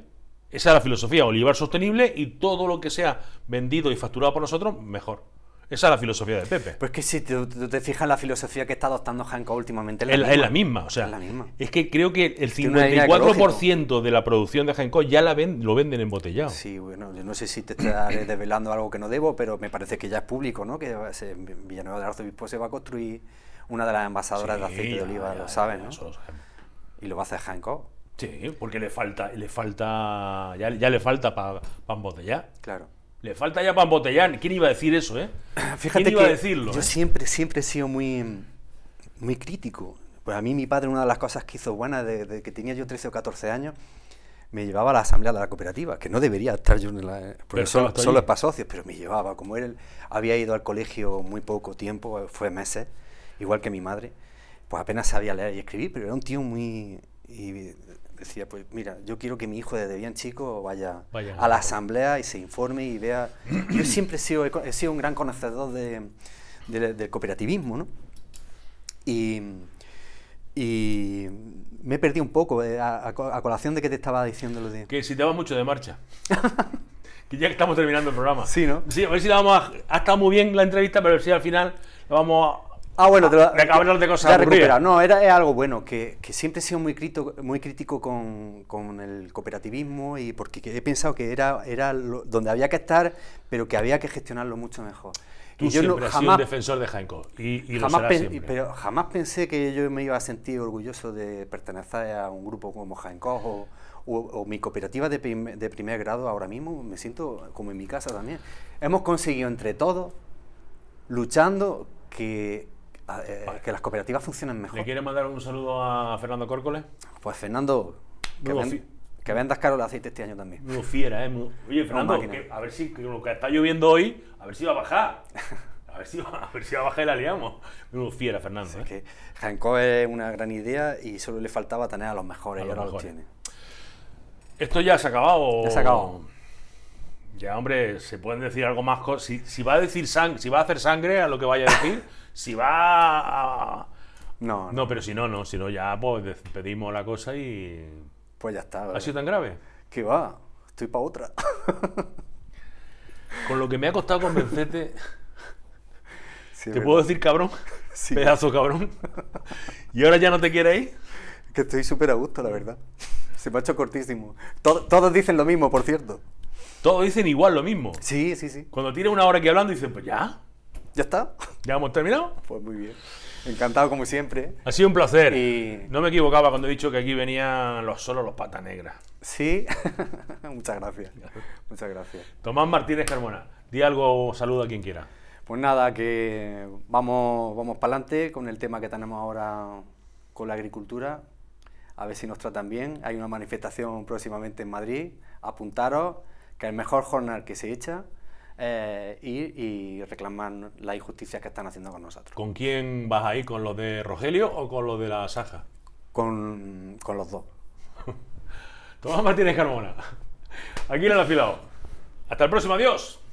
esa es la filosofía, olivar sostenible y todo lo que sea vendido y facturado por nosotros, mejor. Esa es la filosofía de Pepe. Pues que si te, fijas en la filosofía que está adoptando Hanko últimamente, es la, misma. es O sea, es, la misma. es que creo que el 54% de la producción de Hanko ya la ven, lo venden embotellado. Sí, bueno, yo no sé si te estaré desvelando algo que no debo, pero me parece que ya es público, ¿no? Que Villanueva del Arzobispo se va a construir una de las envasadoras de aceite de oliva, lo saben, ¿no? Y lo va a hacer Hanko. Sí, porque le falta, le falta, ya, le falta para pa embotellar. Claro. Le falta ya para embotellar. ¿Quién iba a decir eso, eh? Ah, fíjate que a decirlo? Yo eh? siempre, siempre he sido muy, muy crítico. Pues a mí mi padre, una de las cosas que hizo buena desde que tenía yo 13 o 14 años, me llevaba a la asamblea de la cooperativa, que no debería estar yo en la... solo, es para socios, pero me llevaba. Como él había ido al colegio muy poco tiempo, fue meses, igual que mi madre, pues apenas sabía leer y escribir, pero era un tío muy decía, pues mira, yo quiero que mi hijo desde bien chico vaya, a la asamblea y se informe y vea. yo siempre he sido, he sido un gran conocedor de, del cooperativismo, ¿no? Y, y me perdido un poco eh, a, colación de que te estaba diciendo los de... Que si te vas mucho de marcha. que ya estamos terminando el programa. Sí, ¿no? Sí, a ver si la vamos a... Ha estado muy bien la entrevista, pero si al final la vamos a... Ah, bueno, te de cosas No, era, es algo bueno, que, siempre he sido muy crítico, muy crítico con, el cooperativismo y porque he pensado que era, donde había que estar, pero que había que gestionarlo mucho mejor. yo siempre no, sido un defensor de Jaenco y, jamás Pero jamás pensé que yo me iba a sentir orgulloso de pertenecer a un grupo como Jaenco o, o, mi cooperativa de primer grado ahora mismo. Me siento como en mi casa también. Hemos conseguido entre todos, luchando, que eh, que las cooperativas funcionen mejor. ¿Le quieres mandar un saludo a Fernando Córcoles? Pues Fernando, que, vendas caro el aceite este año también. Muy fiera, ¿eh? Oye, Fernando, a ver si lo que está lloviendo hoy, a ver si va a bajar. A ver si, va a bajar y la liamos. Muy fiera, Fernando. Sí, ¿eh? que Janko es una gran idea y solo le faltaba tener a los mejores ahora tiene. Esto ya se ha acabado. Ya Ya, hombre, se pueden decir algo más. Si, va a decir si va a hacer sangre a lo que vaya a decir. Si va No, no. pero si no, no. Si no, ya pues, despedimos la cosa y... Pues ya está. ¿Ha sido tan grave? Que va. Estoy para otra. Con lo que me ha costado convencerte... te puedo decir cabrón, sí. pedazo cabrón. ¿Y ahora ya no te quieres ir? Que estoy súper a gusto, la verdad. Se me ha hecho cortísimo. todos dicen lo mismo, por cierto. Todos dicen igual lo mismo. Sí, sí, sí. Cuando tiene una hora aquí hablando, dicen, pues ya. ¿Ya está? ¿Ya hemos terminado? Pues muy bien. Encantado como siempre. Ha sido un placer. Y... No me equivocaba cuando he dicho que aquí venían los solos los patas negras. Sí. Muchas gracias. Muchas gracias. Tomás Martínez Carmona, di algo o saludo a quien quiera. Pues nada, que vamos, vamos para adelante con el tema que tenemos ahora con la agricultura. A ver si nos tratan bien. Hay una manifestación próximamente en Madrid. Apuntaros que el mejor jornal que se echa eh, ir y reclamar la injusticia que están haciendo con nosotros. ¿Con quién vas ahí? ¿Con lo de Rogelio o con los de la Saja? Con, los dos. Tomás Martínez Carmona. Aquí en el afilado. Hasta el próximo, adiós.